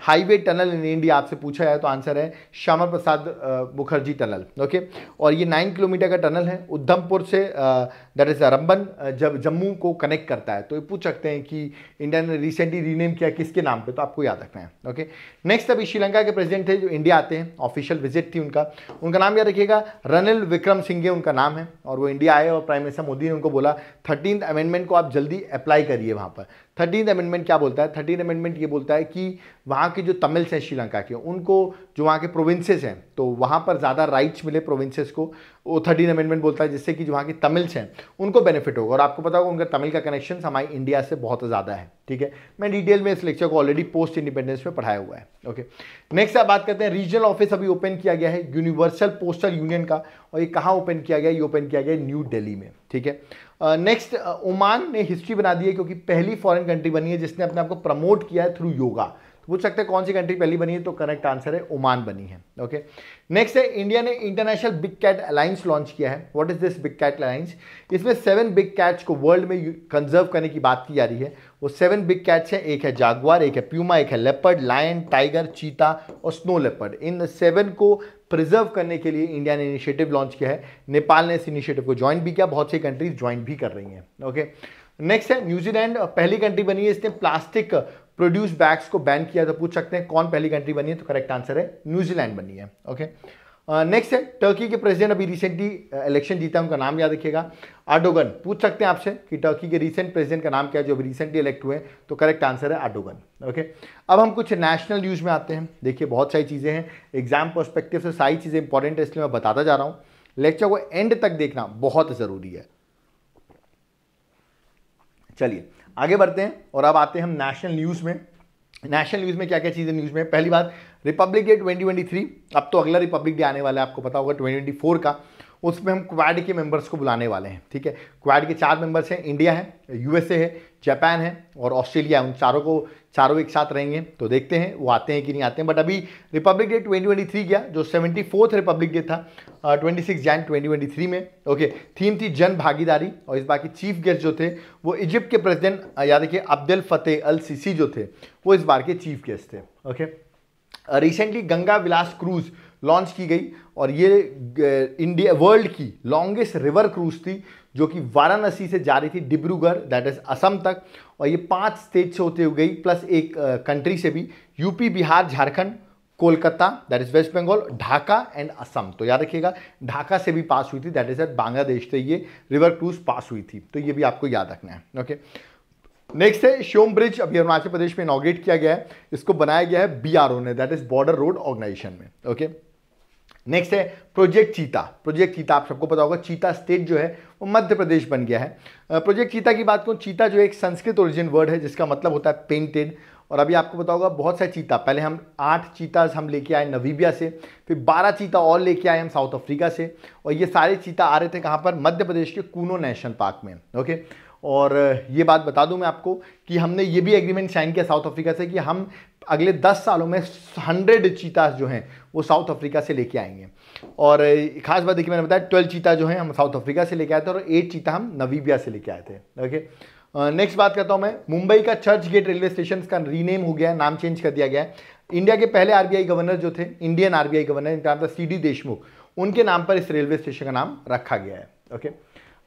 highway tunnel in India आपसे पूछा जाए तो आंसर है श्यामा प्रसाद मुखर्जी टनल ओके और ये नाइन किलोमीटर का टनल है उधमपुर से दैट इज़ रंबन जब जम्मू को कनेक्ट करता है तो ये पूछ सकते हैं कि इंडिया ने रिसेंटली रीनेम किया किसके नाम पर तो आपको याद रखना है ओके नेक्स्ट अभी श्रीलंका के प्रेसिडेंट थे जो इंडिया आते हैं ऑफिशियल विजिट थी उनका उनका नाम याद रखिएगा रनिल विक्रम सिंह सिंघे उनका नाम है और वो इंडिया आए और प्राइम मिनिस्टर मोदी ने उनको बोला थर्टीन अमेंडमेंट को आप जल्दी अप्लाई करिए वहाँ पर थर्टीन अमेंडमेंट क्या बोलता है थर्टीन अमेंडमेंट ये बोलता है कि वहाँ के जो तमिल्स हैं श्रीलंका के उनको जो वहाँ के प्रोविंसेस हैं तो वहाँ पर ज़्यादा राइट्स मिले प्रोविंसेस को वो थर्टीन अमेंडमेंट बोलता है जिससे कि जो वहाँ के तमिल्स हैं उनको बेनिफिट होगा और आपको पता होगा उनका तमिल का कनेक्शन हमारे इंडिया से बहुत ज़्यादा है ठीक है मैं डिटेल में इस लेक्चर को ऑलरेडी पोस्ट इंडिपेंडेंस में पढ़ाया हुआ है ओके नेक्स्ट आप बात करते हैं रीजनल ऑफिस अभी ओपन किया गया है यूनिवर्सल पोस्टल यूनियन का और ये कहाँ ओपन किया गया ये ओपन किया गया न्यू दिल्ली में ठीक है नेक्स्ट uh, ओमान uh, ने हिस्ट्री बना दी है क्योंकि पहली फॉरेन कंट्री बनी है जिसने अपने आप को प्रमोट किया है थ्रू योगा तो पूछ सकते हैं कौन सी कंट्री पहली बनी है तो करेक्ट आंसर है ओमान बनी है ओके नेक्स्ट है इंडिया ने international big cat alliance launch किया है what is this big cat alliance इसमें सेवन बिग कैट्स को वर्ल्ड में कंजर्व करने की बात की जा रही है वो सेवन बिग कैट्स हैं एक है जागवार एक है प्यूमा एक है लेपर्ड लायन टाइगर चीता और स्नो लेपर्ड इन सेवन को प्रिजर्व करने के लिए इंडिया ने इनिशिएटिव लॉन्च किया है नेपाल ने इस इनिशिएटिव को ज्वाइन भी किया बहुत सी कंट्रीज ज्वाइन भी कर रही हैं ओके नेक्स्ट है न्यूजीलैंड पहली कंट्री बनी है इसने प्लास्टिक प्रोड्यूस बैग्स को बैन किया तो पूछ सकते हैं कौन पहली कंट्री बनी है तो करेक्ट आंसर है न्यूजीलैंड बनी है ओके okay? नेक्स्ट uh, है टर्की के प्रेसिडेंट अभी रिसेंटली इलेक्शन uh, जीता उनका नाम याद रखिएगा आडोगन पूछ सकते हैं आपसे कि टर्की के रिसेंट प्रेसिडेंट का नाम क्या है जो अभी रिसेंटली इलेक्ट हुए हैं तो करेक्ट आंसर है आडोगन ओके अब हम कुछ नेशनल न्यूज़ में आते हैं देखिए बहुत सारी चीज़ें हैं एग्जाम परस्पेक्टिव से सारी चीज़ें इंपॉर्टेंट है इसलिए मैं बताता जा रहा हूँ लेक्चर को एंड तक देखना बहुत ज़रूरी है चलिए आगे बढ़ते हैं और अब आते हैं हम नेशनल न्यूज़ में नेशनल न्यूज़ में क्या क्या चीज़ें न्यूज़ में पहली बात रिपब्लिक डे 2023 अब तो अगला रिपब्लिक डे आने वाला है आपको पता होगा 2024 का उसमें हम क्वाड के मेंबर्स को बुलाने वाले हैं ठीक है क्वाड के चार मेंबर्स हैं इंडिया है यूएसए है जापान है और ऑस्ट्रेलिया उन चारों को चारों एक साथ रहेंगे तो देखते हैं वो आते हैं कि नहीं आते हैं बट अभी रिपब्लिक डे 2023 गया जो सेवेंटी फोर्थ रिपब्लिक डे था ट्वेंटी सिक्स जैन ट्वेंटी में ओके थीम थी जन भागीदारी और इस बार के चीफ गेस्ट जो थे वो इजिप्ट के प्रेसिडेंट यानी रखिए अब्दुल फतेह अल सीसी जो थे वो इस बार के चीफ गेस्ट थे okay recently Ganga Vilas cruise launch की गई और ये इंडिया वर्ल्ड की लॉन्गेस्ट रिवर क्रूज थी जो कि वाराणसी से जा रही थी डिब्रूगढ़ दैट इज़ असम तक और ये पांच स्टेट से होते हुए गई प्लस एक कंट्री से भी UP Bihar Jharkhand Kolkata that is West Bengal Dhaka and Assam तो याद रखिएगा ढाका से भी पास हुई थी दैट इज़ एट बांग्लादेश से ये रिवर क्रूज पास हुई थी तो ये भी आपको याद रखना है ओके okay? नेक्स्ट है श्योम ब्रिज अभी अरुणाचल प्रदेश में इनोग्रेट किया गया है इसको बनाया गया है बी ने that is border road organisation में ओके नेक्स्ट है प्रोजेक्ट चीता प्रोजेक्ट चीता आप सबको पता होगा चीता स्टेट जो है वो मध्य प्रदेश बन गया है प्रोजेक्ट चीता की बात करूँ चीता जो एक संस्कृत ओरिजिन वर्ड है जिसका मतलब होता है पेंटेड और अभी आपको पता होगा बहुत सारे चीता पहले हम आठ चीताज हम लेके आए नवीबिया से फिर बारह चीता और लेके आए हम साउथ अफ्रीका से और ये सारे चीता आ रहे थे कहाँ पर मध्य प्रदेश के कूनो नेशनल पार्क में ओके और ये बात बता दूं मैं आपको कि हमने ये भी एग्रीमेंट साइन किया साउथ अफ्रीका से कि हम अगले 10 सालों में 100 चीता जो हैं वो साउथ अफ्रीका से लेके आएंगे और खास बात देखिए मैंने बताया 12 चीता जो हैं हम साउथ अफ्रीका से लेके आए थे और 8 चीता हम नवीबिया से लेके आए थे ओके नेक्स्ट बात करता हूँ मैं मुंबई का चर्च गेट रेलवे स्टेशन का रीनेम हो गया नाम चेंज कर दिया गया है इंडिया के पहले आरबीआई गवर्नर जो थे इंडियन आरबीआई गवर्नर इनका नाम था सी देशमुख उनके नाम पर इस रेलवे स्टेशन का नाम रखा गया है ओके okay?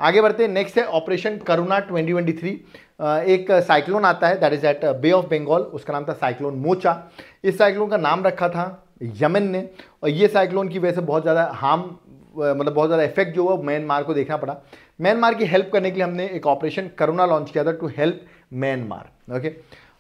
आगे बढ़ते हैं नेक्स्ट है ऑपरेशन करुणा 2023 एक साइक्लोन आता है that is at bay of Bengal उसका नाम था साइक्लोन मोचा इस साइक्लोन का नाम रखा था यमन ने और ये साइक्लोन की वजह से बहुत ज़्यादा हार्म मतलब बहुत ज़्यादा इफेक्ट जो हुआ म्यांमार को देखना पड़ा म्यांमार की हेल्प करने के लिए हमने एक ऑपरेशन करुणा लॉन्च किया था टू हेल्प म्यांमार ओके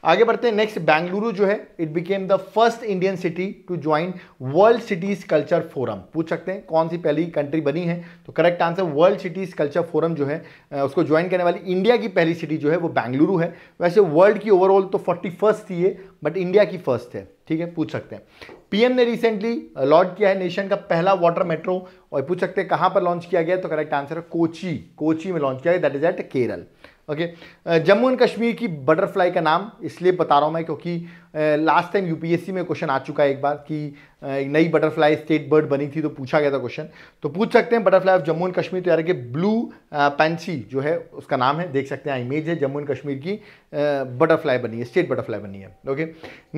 आगे बढ़ते हैं नेक्स्ट बेंगलुरु जो है it became the first Indian city to join world cities culture forum पूछ सकते हैं कौन सी पहली कंट्री बनी है तो correct answer world cities culture forum जो है उसको ज्वाइन करने वाली इंडिया की पहली सिटी जो है वो बेंगलुरु है वैसे वर्ल्ड की ओवरऑल तो फोर्टी फर्स्ट थी ये बट इंडिया की फर्स्ट है ठीक है पूछ सकते हैं पीएम ने रिसेंटली लॉन्च किया है नेशन का पहला वाटर मेट्रो और पूछ सकते हैं कहाँ पर लॉन्च किया गया तो करेक्ट आंसर है कोची कोची में लॉन्च किया गया that is at Kerala okay Jammu and Kashmir की बटरफ्लाई का नाम इसलिए बता रहा हूँ मैं क्योंकि लास्ट टाइम यूपीएससी में क्वेश्चन आ चुका है एक बार कि uh, नई बटरफ्लाई स्टेट बर्ड बनी थी तो पूछा गया था क्वेश्चन तो पूछ सकते हैं butterfly of Jammu and Kashmir तो यार के ब्लू पैंसी जो है उसका नाम है देख सकते हैं इमेज है जम्मू एंड कश्मीर की बटरफ्लाई uh, बनी है स्टेट बटरफ्लाई बनी है ओके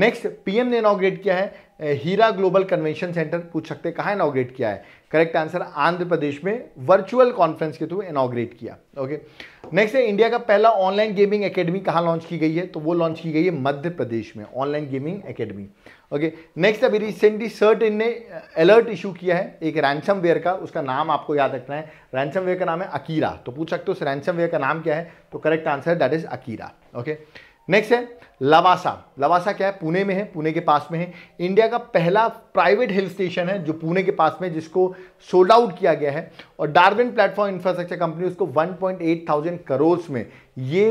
नेक्स्ट पीएम ने इनाग्रेट किया है हीरा ग्लोबल कन्वेंशन सेंटर पूछ सकते हैं कहाँ इनाग्रेट किया है करेक्ट आंसर आंध्र प्रदेश में वर्चुअल कॉन्फ्रेंस के थ्रू इनाग्रेट किया ओके नेक्स्ट है इंडिया का पहला ऑनलाइन गेमिंग एकेडमी कहाँ लॉन्च की गई है तो वो लॉन्च की गई है मध्य प्रदेश में online gaming academy okay next अभी रिसेंटली सर्ट इन ने अलर्ट uh, इशू किया है एक रैंसम वेयर का उसका नाम आपको याद रखना है रैंसम वेयर का नाम है अकीरा तो पूछ सकते हो उस रैंसम वेयर का नाम क्या है तो correct answer that is Akira okay next है लवासा लवासा क्या है पुणे में है पुणे के पास में है इंडिया का पहला प्राइवेट हिल स्टेशन है जो पुणे के पास में जिसको सोल्ड आउट किया गया है और डार्विन प्लेटफॉर्म इंफ्रास्ट्रक्चर कंपनी उसको 1.8 थाउजेंड करोड़ में ये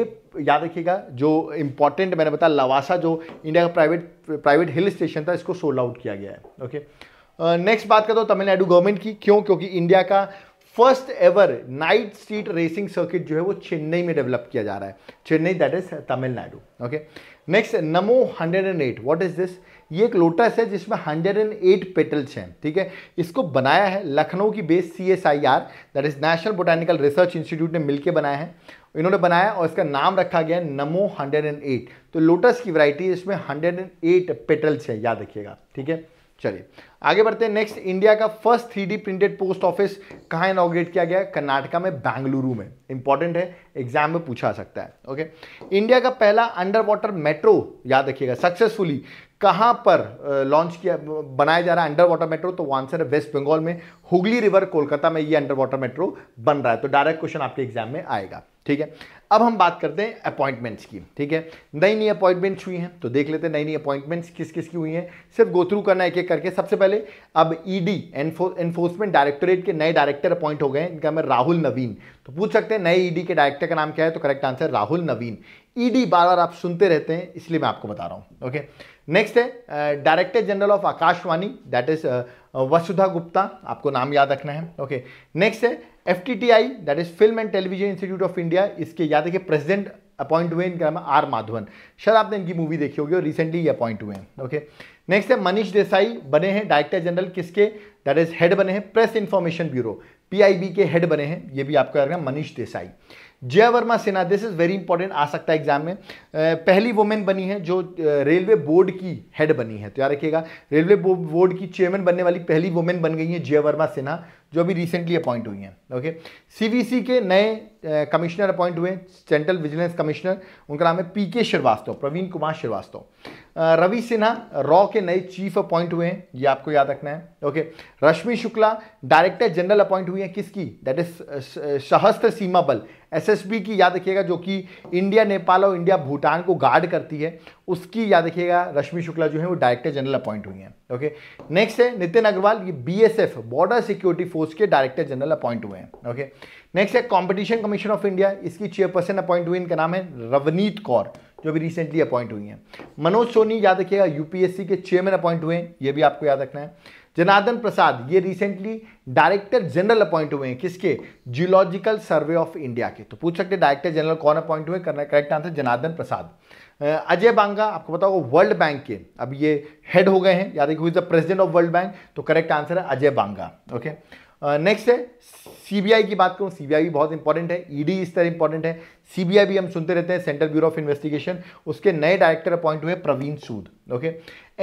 याद रखिएगा जो इंपॉर्टेंट मैंने बताया लवासा जो इंडिया का प्राइवेट प्राइवेट हिल स्टेशन था इसको सोल्ड आउट किया गया है ओके नेक्स्ट बात करता हूँ तमिलनाडु गवर्नमेंट की क्यों क्योंकि इंडिया का first ever night street racing circuit जो है वो चेन्नई में डेवलप किया जा रहा है Chennai that is Tamil Nadu okay next Namo 108 what is this ये एक लोटस है जिसमें 108 पेटल्स हैं ठीक है इसको बनाया है लखनऊ की base C S I R that is national botanical research institute ने मिलकर बनाया है इन्होंने बनाया और इसका नाम रखा गया है नमो 108 तो लोटस की वराइटी इसमें 108 पेटल्स है याद रखिएगा ठीक है चलिए आगे बढ़ते हैं नेक्स्ट इंडिया का first three printed post office कहाँ इनोग्रेट किया गया कर्नाटका में बेंगलुरु में इंपॉर्टेंट है एग्जाम में पूछा सकता है ओके इंडिया का पहला अंडर वाटर मेट्रो याद रखिएगा सक्सेसफुली कहाँ पर लॉन्च किया बनाया जा रहा है अंडर वाटर मेट्रो तो आंसर है वेस्ट बंगाल में हुगली रिवर कोलकाता में ये अंडर वाटर मेट्रो बन रहा है तो डायरेक्ट क्वेश्चन आपके एग्जाम में आएगा ठीक है अब हम बात करते हैं अपॉइंटमेंट्स की ठीक है नई नई अपॉइंटमेंट्स हुई हैं तो देख लेते हैं नई नई अपॉइंटमेंट्स किस किस की हुई हैं सिर्फ गो थ्रू करना एक एक करके सबसे पहले अब ईडी एनफोर्समेंट डायरेक्टोरेट के नए डायरेक्टर अपॉइंट हो गए इनका नाम राहुल नवीन तो पूछ सकते हैं नए ईडी e के डायरेक्टर का नाम क्या है तो correct answer Rahul Naveen ED e बार बार आप सुनते रहते हैं इसलिए मैं आपको बता रहा हूँ ओके नेक्स्ट है director general of Akashvani that is Vasudha Gupta आपको नाम याद रखना है ओके नेक्स्ट है F that is film and television institute of India इसके याद है कि प्रेसिडेंट अपॉइंट हुए इनका नाम आर माधवन शायद आपने इनकी मूवी देखी होगी और रिसेंटली ये अपॉइंट हुए हैं ओके नेक्स्ट है मनीष देसाई बने हैं डायरेक्टर जनरल किसके दैट इज हेड बने हैं प्रेस इंफॉर्मेशन ब्यूरो पीआईबी के हेड बने हैं ये भी आपको याद रखना Manish Desai Jaya Varma Sinha this is very important आ सकता है एग्जाम में पहली वुमेन बनी है जो रेलवे बोर्ड की हेड बनी है तो यार रखिएगा रेलवे बोर्ड की चेयरमैन बनने वाली पहली वुमेन बन गई है जय वर्मा सिन्हा जो अभी रिसेंटली अपॉइंट हुई हैं ओके सीवीसी के नए कमिश्नर अपॉइंट हुए सेंट्रल विजिलेंस कमिश्नर उनका नाम है पी के श्रीवास्तव प्रवीण कुमार श्रीवास्तव रवि सिन्हा रॉ के नए चीफ अपॉइंट हुए हैं ये आपको याद रखना है okay Rashmi Shukla director general appoint हुई हैं किसकी दैट इज सहस्त्र सीमा बल एसएसबी की याद रखिएगा जो कि इंडिया नेपाल और इंडिया भूटान को गार्ड करती है उसकी याद रखिएगा रश्मि शुक्ला जो है वो डायरेक्टर जनरल अपॉइंट हुई हैं ओके नेक्स्ट है नितिन अग्रवाल ये बी बॉर्डर सिक्योरिटी फोर्स के डायरेक्टर जनरल अपॉइंट हुए हैं ओके नेक्स्ट है कंपटीशन कमीशन ऑफ इंडिया इसकी चेयरपर्सन अपॉइंट हुई इनका नाम है रवनीत कौर जो भी रिसेंटली अपॉइंट हुई हैं मनोज सोनी याद रखिएगा यूपीएससी के चेयरमैन अपॉइंट हुए हैं ये भी आपको याद रखना है जनार्दन प्रसाद ये रिसेंटली डायरेक्टर जनरल अपॉइंट हुए हैं किसके जियोलॉजिकल सर्वे ऑफ इंडिया के तो पूछ सकते हैं डायरेक्टर जनरल कौन अपॉइंट हुए करना करेक्ट आंसर जनार्दन प्रसाद अजय बांगा आपको बताओ वर्ल्ड बैंक के अब ये हेड हो गए हैं याद रखिए हुई the president of world bank तो करेक्ट आंसर है अजय बांगा ओके नेक्स्ट है सीबीआई की बात करूं सीबीआई भी बहुत इंपॉर्टेंट है ईडी e इस तरह इंपॉर्टेंट है सीबीआई भी हम सुनते रहते हैं सेंट्रल ब्यूरो ऑफ इन्वेस्टिगेशन उसके नए डायरेक्टर अपॉइंट हुए Praveen Sood okay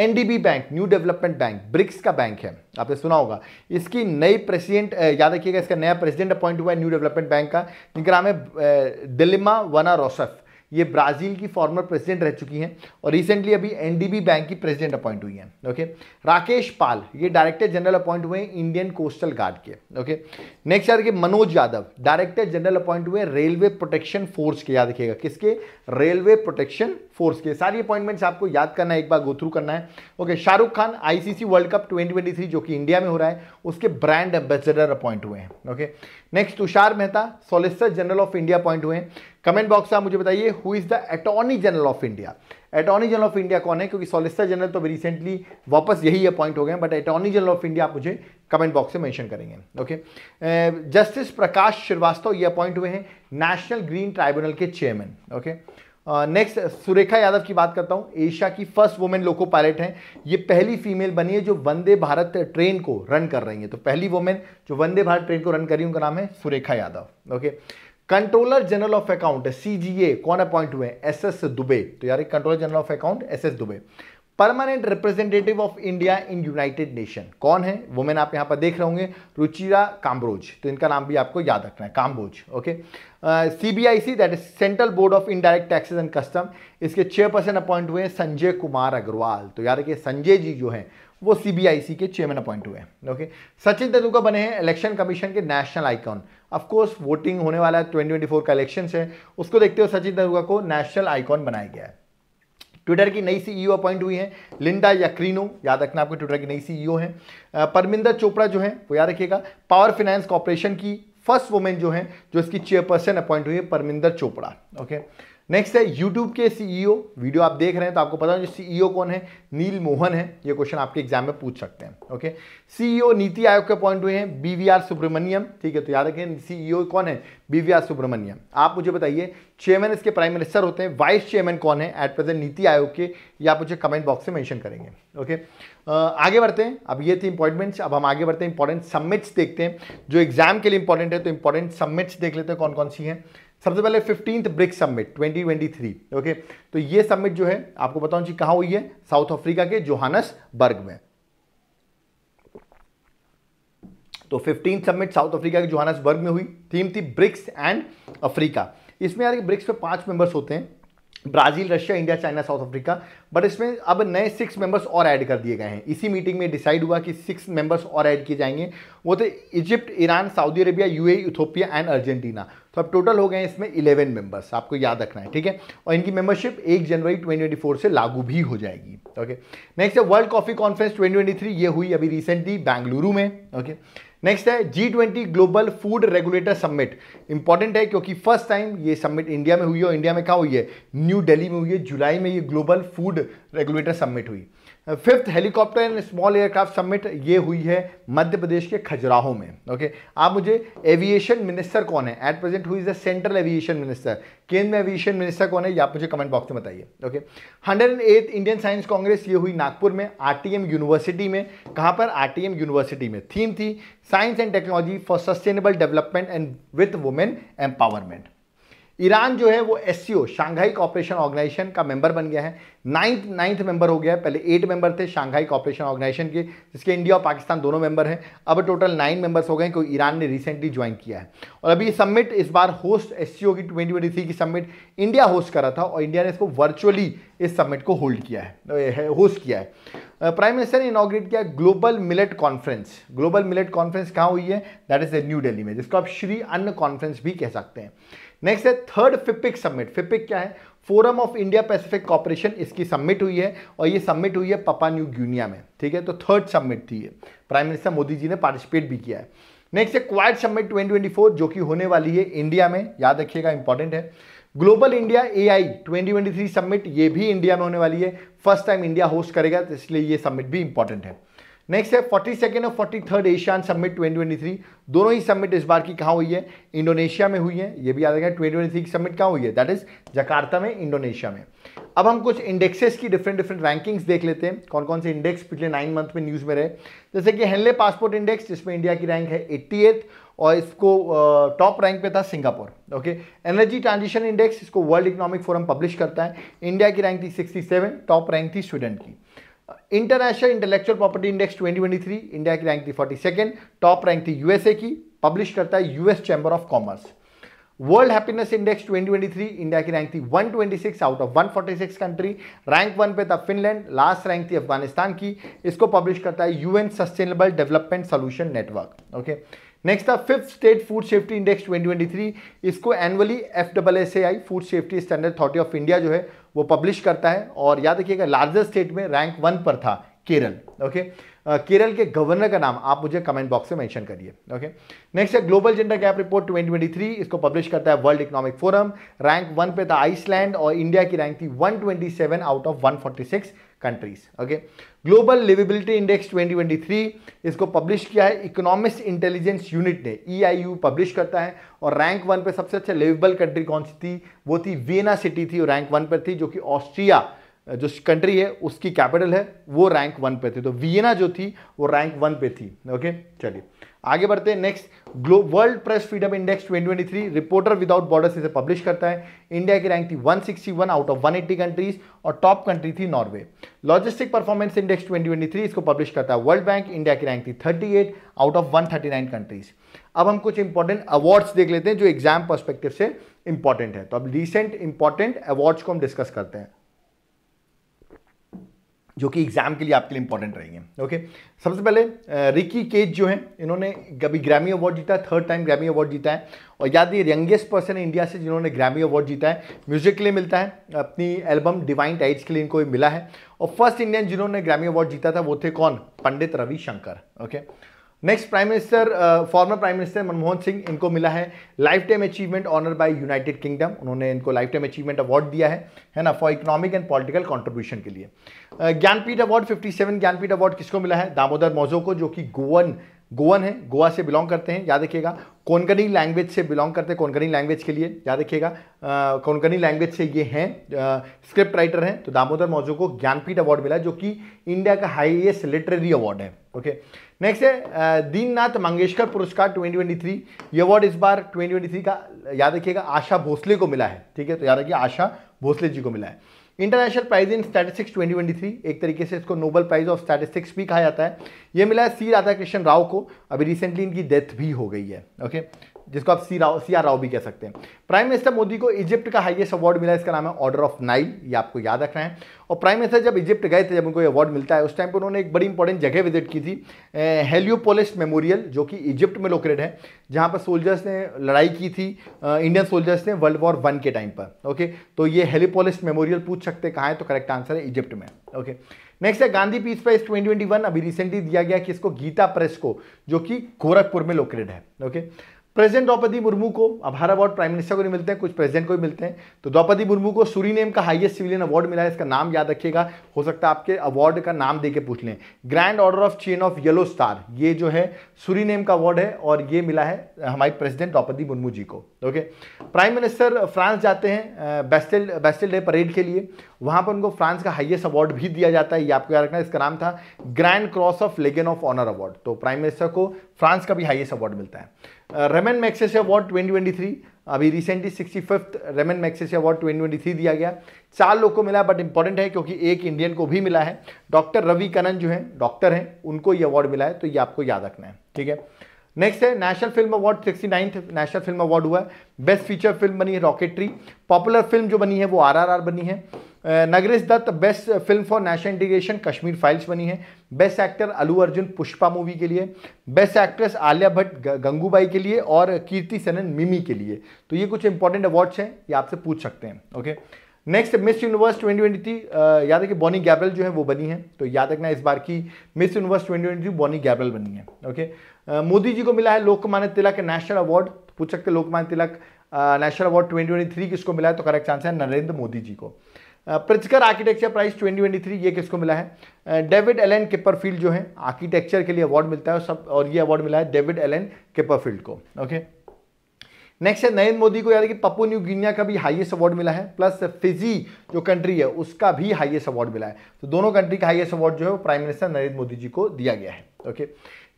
NDB bank new development bank BRICS का बैंक है आपने सुना होगा इसकी नई प्रेसिडेंट याद रखिएगा इसका नया प्रेसिडेंट अपॉइंट हुआ है न्यू डेवलपमेंट बैंक का जिनका नाम है दिलिमा वना रोसफ ये ब्राज़ील की फॉर्मर प्रेसिडेंट रह चुकी हैं और रिसेंटली अभी एनडीबी बैंक की प्रेसिडेंट अपॉइंट हुई हैं ओके राकेश पाल ये डायरेक्टर जनरल अपॉइंट हुए हैं इंडियन कोस्टल गार्ड के ओके नेक्स्ट यार के Manoj Yadav director general appoint railway रेलवे प्रोटेक्शन फोर्स के याद रखिएगा किसके रेलवे प्रोटेक्शन फोर्स के सारी अपॉइंटमेंट्स आपको याद करना है एक बार गो थ्रू करना है okay Shahrukh Khan ICC world cup twenty जो कि इंडिया में हो रहा है उसके ब्रांड एम्बेसडर अपॉइंट हुए हैं okay next Tushar Mehta solicitor general of India appoint हुए हैं कमेंट बॉक्स में मुझे बताइए who is the attorney general of India attorney general of India कौन है क्योंकि सॉलिसिटर जनरल तो रिसेंटली वापस यही अपॉइंट हो गए but attorney general of India आप मुझे कमेंट बॉक्स में मेंशन करेंगे ओके जस्टिस प्रकाश श्रीवास्तव ये अपॉइंट हुए हैं नेशनल ग्रीन ट्राइब्यूनल के chairman okay next Surekha Yadav की बात करता हूँ एशिया की फर्स्ट वुमेन लोको पायलट हैं ये पहली फीमेल बनी है जो वंदे भारत ट्रेन को रन कर रही है तो पहली वुमेन जो वंदे भारत ट्रेन को रन कर रही है उनका नाम है Surekha Yadav okay okay? Controller general of account CGA कौन अपॉइंट हुए एस एस दुबे तो यार controller general of account S S Dubey permanent representative of India in united nation कौन है वुमेन आप यहाँ पर देख रहे होंगे रुचिरा काम्बोज तो इनका नाम भी आपको याद रखना है Kamboj okay C B I C that is central board of indirect taxes and custom इसके चेयरपर्सन अपॉइंट हुए हैं संजय कुमार अग्रवाल तो यार कि संजय जी जो हैं वो सी बी आई सी के चेयरमैन अपॉइंट हुए हैं ओके सचिन तेंदुलकर बने हैं इलेक्शन कमीशन के नेशनल आइकॉन अफकोर्स वोटिंग होने वाला है ट्वेंटी ट्वेंटी फोर का इलेक्शन है उसको देखते हुए सचिन तेंदुलकर को नेशनल आइकॉन बनाया गया है ट्विटर की नई सीईओ अपॉइंट e हुई है लिंडा यक्रीनो याद रखना आपको ट्विटर की नई e सीईओ हैं परमिंदर चोपड़ा जो है वो याद रखिएगा पावर फाइनेंस कॉरपोरेशन की फर्स्ट वुमेन जो है जो इसकी चेयरपर्सन अपॉइंट हुई है परमिंदर चोपड़ा ओके नेक्स्ट है यूट्यूब के सीईओ वीडियो e आप देख रहे हैं तो आपको पता है जो सीईओ e कौन है नील मोहन है ये क्वेश्चन आपके एग्जाम में पूछ सकते हैं ओके सीईओ e नीति आयोग के पॉइंट हुए हैं बीवीआर सुब्रमण्यम ठीक है तो याद रखें सीईओ कौन है बीवीआर सुब्रमण्यम आप मुझे बताइए चेयरमैन इसके प्राइम मिनिस्टर होते हैं वाइस चेयरमैन कौन है एट प्रेजेंट नीति आयोग के ये आप मुझे कमेंट बॉक्स में मैंशन करेंगे ओके आगे बढ़ते हैं अब ये थी इंपॉर्टमेंट्स अब हम आगे बढ़ते हैं इंपॉर्टेंट सबमिट्स देखते हैं जो एग्जाम के लिए इंपॉर्टेंट है तो इंपॉर्टेंट सबमिट्स देख लेते हैं कौन कौन सी हैं सबसे पहले फिफ्टींथ ब्रिक्स समिट 2023 ओके तो ये समिट जो है आपको बताऊं जी कहां हुई है साउथ अफ्रीका के जोहानस बर्ग में तो फिफ्टींथ समिट साउथ अफ्रीका के जोहानस बर्ग में हुई थीम थी ब्रिक्स एंड अफ्रीका इसमें यार ब्रिक्स में पांच मेंबर्स होते हैं Brazil Russia India China South Africa but इसमें अब नए सिक्स मेंबर्स और ऐड कर दिए गए हैं इसी मीटिंग में डिसाइड हुआ कि सिक्स मेंबर्स और ऐड किए जाएंगे वो थे Egypt Iran Saudi Arabia UAE Ethiopia and Argentina तो अब टोटल हो गए इसमें इलेवन मेंबर्स आपको याद रखना है ठीक है और इनकी मेंबरशिप एक जनवरी ट्वेंटी से लागू भी हो जाएगी ओके नेक्स्ट है वर्ल्ड कॉफी कॉन्फ्रेंस ट्वेंटी ये हुई अभी रिसेंटली बेंगलुरु में ओके okay? नेक्स्ट है G twenty global food regulator summit important है क्योंकि फर्स्ट टाइम ये सबमिट इंडिया में हुई है और इंडिया में कहाँ हुई है न्यू दिल्ली में हुई है जुलाई में ये ग्लोबल फूड रेगुलेटर सबमिट हुई fifth helicopter and small aircraft summit ये हुई है मध्य प्रदेश के खजुराहो में ओके okay? आप मुझे एविएशन मिनिस्टर कौन है at present who is the central aviation minister केंद्र में एविएशन मिनिस्टर कौन है ये आप मुझे कमेंट बॉक्स में बताइए okay hundred and eighth Indian science congress ये हुई नागपुर में आर यूनिवर्सिटी में कहाँ पर आर यूनिवर्सिटी में थीम थी science and technology for sustainable development and with women empowerment Iran जो है वो एस शंघाई कॉपरेशन ऑर्गेनाइजेशन का मेंबर बन गया है नाइन्थ नाइन्थ मेंबर हो गया है पहले एट मेंबर थे शंघाई कॉपरेशन ऑर्गेनाइजेशन के जिसके इंडिया और पाकिस्तान दोनों मेंबर हैं अब टोटल नाइन मेंबर्स हो गए क्योंकि ईरान ने रिसेंटली ज्वाइन किया है और अभी सबमिट इस बार होस्ट एस की ट्वेंटी की सबमिट इंडिया होस्ट करा था और इंडिया ने इसको वर्चुअली इस सबमिट को होल्ड किया है तो होस्ट किया है प्राइम मिनिस्टर ने इनाग्रेट किया global millet conference global millet conference कहाँ हुई है दैट इज न्यू डेली में जिसको आप श्री अन्न कॉन्फ्रेंस भी कह सकते हैं नेक्स्ट है थर्ड फिपिक सबमिट फिपिक क्या है forum of India pacific cooperation इसकी सबमिट हुई है और ये सबमिट हुई है पपा न्यू गुनिया में ठीक है तो थर्ड सबमिट थी ये प्राइम मिनिस्टर मोदी जी ने पार्टिसिपेट भी किया है नेक्स्ट है क्वाइट सबमिट 2024 जो कि होने वाली है इंडिया में याद रखिएगा इंपॉर्टेंट है global India A I summit ये भी इंडिया में होने वाली है फर्स्ट टाइम इंडिया होस्ट करेगा तो इसलिए ये सबमिट भी इंपॉर्टेंट है नेक्स्ट है फोर्टी सेकेंड और फोर्टी थर्ड एशियान समिट 2023 दोनों ही समिट इस बार की कहाँ हुई है इंडोनेशिया में हुई है ये भी याद रखें ट्वेंटी ट्वेंटी थ्री की समिट कहाँ हुई है दैट इज जकार्ता में इंडोनेशिया में अब हम कुछ इंडेक्सेस की डिफरेंट डिफरेंट रैंकिंग्स देख लेते हैं कौन कौन से इंडेक्स पिछले नाइन मंथ में न्यूज़ में रहे जैसे कि हेनले पासपोर्ट इंडेक्स जिसमें इंडिया की रैंक है एट्टी और इसको टॉप रैंक पे था Singapore okay energy transition index इसको वर्ल्ड इकोनॉमिक फोरम पब्लिश करता है इंडिया की रैंक थी सिक्सटी टॉप रैंक थी स्वीडन की international intellectual property index 2023 India की रैंक थी फोर्टी सेकेंड टॉप रैंक थी यूएसए की पब्लिश करता है US chamber of commerce world happiness index 2023 India की रैंक थी 126 out of 146 country rank one पे था फिनलैंड लास्ट रैंक थी अफगानिस्तान की इसको पब्लिश करता है UN sustainable development solution network okay next था fifth state food safety index 2023 इसको annually F double S A I food safety standard authority of India जो है वो पब्लिश करता है और याद रखिएगा लार्जेस्ट स्टेट में रैंक वन पर था केरल ओके केरल के गवर्नर का नाम आप मुझे कमेंट बॉक्स में मेंशन करिए ओके नेक्स्ट है ग्लोबल जेंडर गैप रिपोर्ट 2023 इसको पब्लिश करता है world economic forum rank one पे था आइसलैंड और इंडिया की रैंक थी 127 out of 146 countries okay global liveability index 2023 इसको पब्लिश किया है इकोनॉमिक्स इंटेलिजेंस यूनिट ने ई e पब्लिश करता है और रैंक वन पे सबसे अच्छा लिवेबल कंट्री कौन सी थी वो थी वियना सिटी थी रैंक वन पर थी जो कि ऑस्ट्रिया जो कंट्री है उसकी कैपिटल है वो रैंक वन पे थी तो वियना जो थी वो रैंक वन पे थी ओके चलिए आगे बढ़ते हैं नेक्स्ट ग्लो world press freedom index 2023 reporter without borders इसे पब्लिश करता है इंडिया की रैंक थी 161 आउट ऑफ 180 कंट्रीज और टॉप कंट्री थी नॉर्वे लॉजिस्टिक परफॉर्मेंस इंडेक्स 2023 इसको पब्लिश करता है वर्ल्ड बैंक इंडिया की रैंक थी 38 आउट ऑफ 139 कंट्रीज अब हम कुछ इंपॉर्टेंट अवार्ड्स देख लेते हैं जो एग्जाम परस्पेक्टिव से इंपॉर्टेंट है तो अब रिसेंट इंपॉर्टेंट अवार्ड्स को हम डिस्कस करते हैं जो कि एग्ज़ाम के लिए आपके लिए इंपॉर्टेंट रहेंगे ओके सबसे पहले रिकी केज जो है इन्होंने कभी ग्रैमी अवार्ड जीता है थर्ड टाइम ग्रैमी अवार्ड जीता है और याद ये यंगेस्ट पर्सन है इंडिया से जिन्होंने ग्रैमी अवार्ड जीता है म्यूजिक के लिए मिलता है अपनी एल्बम डिवाइन टाइट्स के लिए इनको मिला है और फर्स्ट इंडियन जिन्होंने ग्रैमी अवार्ड जीता था वो थे कौन Pandit Ravishankar okay next prime minister former prime minister Manmohan Singh इनको मिला है lifetime achievement honour by United Kingdom उन्होंने इनको लाइफ टाइम अचीवमेंट अवार्ड दिया है है ना for economic and political contribution के लिए ज्ञानपीठ अवार्ड 57 ज्ञानपीठ अवार्ड किसको मिला है दामोदर मौजो को जो कि गोवन गोवन है गोवा से बिलोंग करते हैं याद रखिएगा कोंकणी लैंग्वेज से बिलोंग करते हैं कोंकणी लैंग्वेज के लिए याद रखिएगा uh, कोंकणी लैंग्वेज से ये हैं स्क्रिप्ट uh, राइटर हैं तो दामोदर मौजो को ज्ञानपीठ अवार्ड मिला जो कि इंडिया का हाइएस्ट लिटरेरी अवार्ड है ओके नेक्स्ट है uh, दीननाथ मंगेशकर पुरस्कार 2023 ये अवार्ड इस बार 2023 का याद रखिएगा आशा भोसले को मिला है ठीक है तो याद रखिए आशा भोसले जी को मिला है इंटरनेशनल प्राइज इन स्टैटिस्टिक्स 2023 एक तरीके से इसको नोबल प्राइज ऑफ स्टैटिस्टिक्स भी कहा जाता है ये मिला है सी राधा कृष्ण राव को अभी रिसेंटली इनकी डेथ भी हो गई है ओके जिसको आप C Rao C R Rao भी कह सकते हैं प्राइम मिनिस्टर मोदी को इजिप्ट का हाईएस्ट अवार्ड मिला इसका नाम है ऑर्डर ऑफ नाइल ये आपको याद रखना है और प्राइम मिनिस्टर जब इजिप्ट गए थे जब उनको ये अवार्ड मिलता है उस टाइम पर उन्होंने एक बड़ी इंपॉर्टेंट जगह विजिट की थी हेलियोपोलिस मेमोरियल जो कि इजिप्ट में लोकेटेड है जहाँ पर सोल्जर्स ने लड़ाई की थी इंडियन सोल्जर्स ने वर्ल्ड वॉर वन के टाइम पर ओके तो ये हेलियोपोलिस मेमोरियल पूछ सकते कहाँ है तो करेक्ट आंसर है इजिप्ट में ओके नेक्स्ट है गांधी पीस प्राइस 2021 अभी रिसेंटली दिया गया कि इसको गीता प्रेस को जो कि गोरखपुर में लोकेटेड है ओके प्रेसिडेंट द्रौपदी मुर्मू को अब हर अवार्ड प्राइम मिनिस्टर को नहीं मिलते हैं कुछ प्रेसिडेंट को भी मिलते हैं तो द्रौपदी मुर्मू को सूरी नेम का हाईएस्ट सिविलियन अवार्ड मिला है इसका नाम याद रखिएगा हो सकता है आपके अवार्ड का नाम देके पूछ लें grand order of chain of yellow star ये जो है सूरी नेम का अवार्ड है और ये मिला है हमारी प्रेसिडेंट द्रौपदी मुर्मू जी को ओके प्राइम मिनिस्टर फ्रांस जाते हैं बेस्टिल बेस्टिल डे परेड के लिए वहाँ पर उनको फ्रांस का हाइएस्ट अवार्ड भी दिया जाता है ये आपको याद रखना इसका नाम था grand cross of legion of honour award तो प्राइम मिनिस्टर को फ्रांस का भी हाइएस्ट अवार्ड मिलता है रेमन मैक्सेस अवार्ड 2023 अभी recently sixty fifth Ramon Magsaysay award 2023 दिया गया चार लोग को मिला बट इंपॉर्टेंट है क्योंकि एक इंडियन को भी मिला है डॉक्टर रवि कनन जो है डॉक्टर हैं उनको ये अवार्ड मिला है तो ये आपको याद रखना है ठीक है नेक्स्ट है national film award sixty ninth national film award हुआ है बेस्ट फीचर फिल्म बनी है रॉकेट्री पॉपुलर फिल्म जो बनी है वो आर बनी है Nagresh Dutt best film for national integration Kashmir files बनी है बेस्ट एक्टर अलू अर्जुन पुष्पा मूवी के लिए बेस्ट एक्ट्रेस आलिया भट्ट गंगूबाई के लिए और कीर्ति सेनन मिमी के लिए तो ये कुछ इंपॉर्टेंट अवार्ड्स हैं ये आपसे पूछ सकते हैं ओके नेक्स्ट मिस यूनिवर्स 2023 याद है कि बॉनी गैब्रल जो है वो बनी है तो याद रखना इस बार की मिस यूनिवर्स 2023 बॉनी गैब्रल बनी है ओके मोदी uh, जी को मिला है लोकमान्य तिलक नेशनल अवार्ड पूछ सकते लोकमान्य तिलक नेशनल अवार्ड 2023 किसको मिला है तो करेक्ट आंसर है नरेंद्र मोदी जी को प्रिचकर आर्किटेक्चर प्राइस 2023 ये किसको मिला है डेविड एलन किपरफील्ड जो है आर्किटेक्चर के लिए अवार्ड मिलता है सब और ये अवार्ड मिला है डेविड एलन किपरफील्ड को ओके नेक्स्ट है नरेंद्र मोदी को है कि पप्पू न्यू गिनिया का भी हाईएस्ट अवार्ड मिला है प्लस फिजी जो कंट्री है उसका भी हाईएस्ट अवार्ड मिला है तो दोनों कंट्री का हाईएस्ट अवार्ड जो है वो प्राइम मिनिस्टर नरेंद्र मोदी जी को दिया गया है ओके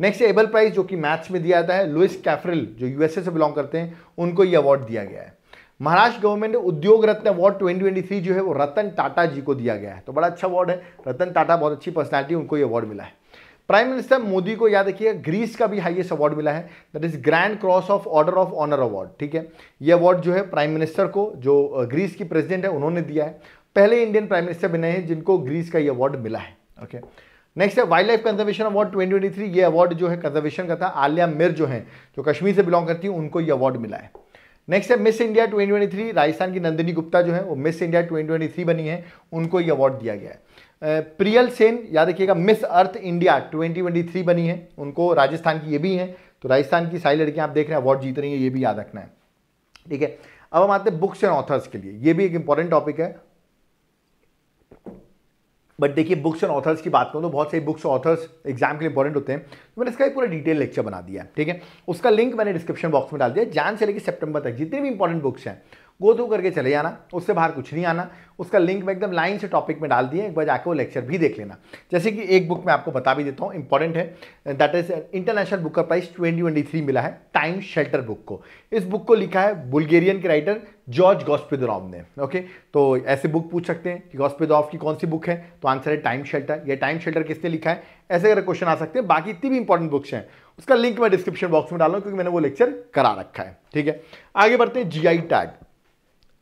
नेक्स्ट एबल प्राइज जो कि मैथ्स में दिया जाता है लुइस कैफरिल जो यूएसए से बिलोंग करते हैं उनको ये अवार्ड दिया गया है महाराष्ट्र गवर्नमेंट उद्योग रत्न अवार्ड 2023 जो है वो रतन टाटा जी को दिया गया है तो बड़ा अच्छा अवार्ड है रतन टाटा बहुत अच्छी पर्सनैलिटी उनको ये अवार्ड मिला है प्राइम मिनिस्टर मोदी को याद रखिएगा ग्रीस का भी हाईएस्ट अवार्ड मिला है that is grand cross of order of honour award ठीक है ये अवार्ड जो है प्राइम मिनिस्टर को जो ग्रीस की प्रेसिडेंट है उन्होंने दिया है पहले इंडियन प्राइम मिनिस्टर बने हैं जिनको ग्रीस का ये अवार्ड मिला है ओके नेक्स्ट है वाइल्ड लाइफ कंजर्वेशन अवार्ड 2023 ये अवार्ड जो है कंजर्वेशन का था आलिया मिर जो है जो कश्मीर से बिलोंग करती है उनको ये अवार्ड मिला है नेक्स्ट है मिस इंडिया 2023 राजस्थान की नंदिनी गुप्ता जो है वो मिस इंडिया 2023 बनी है उनको ये अवार्ड दिया गया है प्रियल सेन याद रखिएगा मिस अर्थ इंडिया 2023 बनी है उनको राजस्थान की ये भी है तो राजस्थान की सारी लड़कियां आप देख रहे हैं अवार्ड जीत रही हैं ये भी याद रखना है ठीक है अब हम आते हैं बुक्स एंड ऑथर्स के लिए ये भी एक इंपॉर्टेंट टॉपिक है बट देखिए बुक्स एंड ऑथर्स की बात करूँ तो बहुत सारी बुक्स ऑथर्स एग्जाम के लिए इंपॉर्टेंट होते हैं तो मैंने इसका एक पूरा डिटेल लेक्चर बना दिया है ठीक है उसका लिंक मैंने डिस्क्रिप्शन बॉक्स में डाल दिया जान से लेकर सेप्टेंबर तक जितनी भी इंपॉर्टेंट बुक्स हैं गो थ्रू करके चले जाना उससे बाहर कुछ नहीं आना उसका लिंक मैं एकदम लाइन से टॉपिक में डाल दिया एक बार जाकर वो लेक्चर भी देख लेना जैसे कि एक बुक मैं आपको बता भी देता हूँ इंपॉर्टेंट है दैट इज इंटरनेशनल बुक का प्राइस ट्वेंटी ट्वेंटी थ्री मिला है टाइम शेल्टर बुक को इस बुक को लिखा है बुल्गेरियन के राइटर जॉर्ज गॉस्पिदरॉव ने ओके तो ऐसे बुक पूछ सकते हैं कि गॉस्पिदरॉव की कौन सी बुक है तो आंसर है टाइम शेल्टर यह टाइम शेल्टर किसने लिखा है ऐसे अगर क्वेश्चन आ सकते हैं बाकी इतनी भी इंपॉर्टेंट बुक्स हैं उसका लिंक मैं डिस्क्रिप्शन बॉक्स में डालूँ क्योंकि मैंने वो लेक्चर करा रखा है ठीक है आगे बढ़ते हैं जी टैग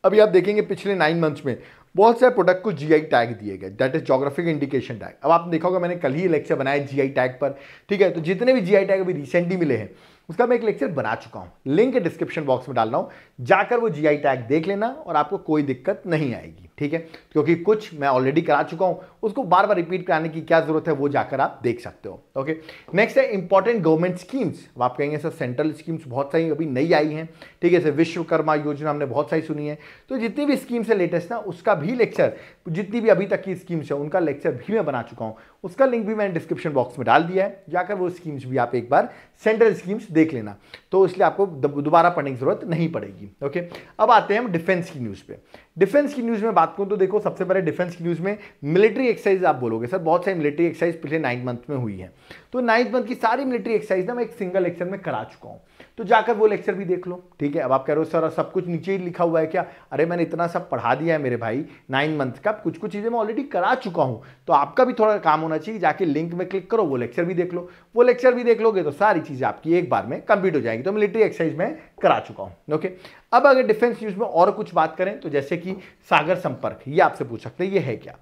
अभी आप देखेंगे पिछले नाइन मंथ्स में बहुत सारे प्रोडक्ट को जीआई टैग दिए गए that is geographic indication tag अब आप देखा होगा मैंने कल ही लेक्चर बनाया जीआई टैग पर ठीक है तो जितने भी जीआई टैग अभी रिसेंटली मिले हैं उसका मैं एक लेक्चर बना चुका हूं लिंक डिस्क्रिप्शन बॉक्स में डाल रहा हूं जाकर वो जीआई टैग देख लेना और आपको कोई दिक्कत नहीं आएगी ठीक है क्योंकि कुछ मैं ऑलरेडी करा चुका हूं उसको बार बार रिपीट कराने की क्या जरूरत है वो जाकर आप देख सकते हो ओके नेक्स्ट है इंपॉर्टेंट गवर्नमेंट स्कीम्स अब आप कहेंगे सर सेंट्रल स्कीम्स बहुत सारी अभी नई आई हैं ठीक है विश्वकर्मा योजना हमने बहुत सारी सुनी है तो जितनी भी स्कीम्स है लेटेस्ट ना उसका भी लेक्चर जितनी भी अभी तक की स्कीम्स है उनका लेक्चर भी मैं बना चुका हूँ उसका लिंक भी मैंने डिस्क्रिप्शन बॉक्स में डाल दिया है जाकर वो स्कीम्स भी आप एक बार सेंट्रल स्कीम्स देख लेना तो इसलिए आपको दोबारा पढ़ने की ज़रूरत नहीं पड़ेगी ओके अब आते हैं हम डिफेंस की न्यूज़ पे डिफेंस की न्यूज़ में बात करूँ तो देखो सबसे पहले डिफेंस की न्यूज़ में मिलिट्री एक्सरसाइज आप बोलोगे सर बहुत सारी मिलिट्री एक्सरसाइज पिछले नाइन्थ मंथ में हुई है तो नाइन्थ मंथ की सारी मिलिट्री एक्सरसाइज ना मैं एक सिंगल लेक्चर में करा चुका हूँ तो जाकर वो लेक्चर भी देख लो ठीक है अब आप कह रहे हो सर सब कुछ नीचे ही लिखा हुआ है क्या अरे मैंने इतना सब पढ़ा दिया है मेरे भाई नाइन मंथ का कुछ कुछ चीज़ें मैं ऑलरेडी करा चुका हूँ तो आपका भी थोड़ा काम होना चाहिए जाके लिंक में क्लिक करो वो लेक्चर भी देख लो वो लेक्चर भी देख लोगे तो सारी चीज़ें आपकी एक बार में कंप्लीट हो जाएंगी तो मिलिट्री एक्सरसाइज में करा चुका हूं ओके अब अगर डिफेंस न्यूज में और कुछ बात करें तो जैसे कि सागर संपर्क ये आपसे पूछ सकते हैं ये है क्या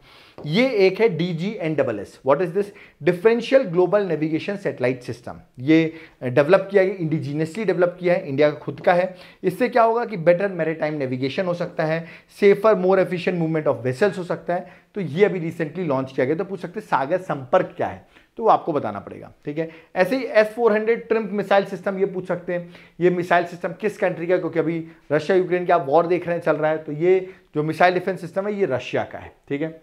ये एक है D G N double S what is this differential global navigation satellite system ये डेवलप किया है इंडिजीनियसली डेवलप किया है इंडिया का खुद का है इससे क्या होगा कि बेटर मेरेटाइम नेविगेशन हो सकता है safer more efficient movement of vessels हो सकता है तो ये अभी रिसेंटली लॉन्च किया गया तो पूछ सकते सागर संपर्क क्या है तो वो आपको बताना पड़ेगा ठीक है ऐसे ही S four hundred Triumf missile system ये पूछ सकते हैं ये मिसाइल सिस्टम किस कंट्री का क्योंकि अभी रशिया यूक्रेन की आप वॉर देख रहे हैं चल रहा है तो ये जो मिसाइल डिफेंस सिस्टम है ये रशिया का है ठीक है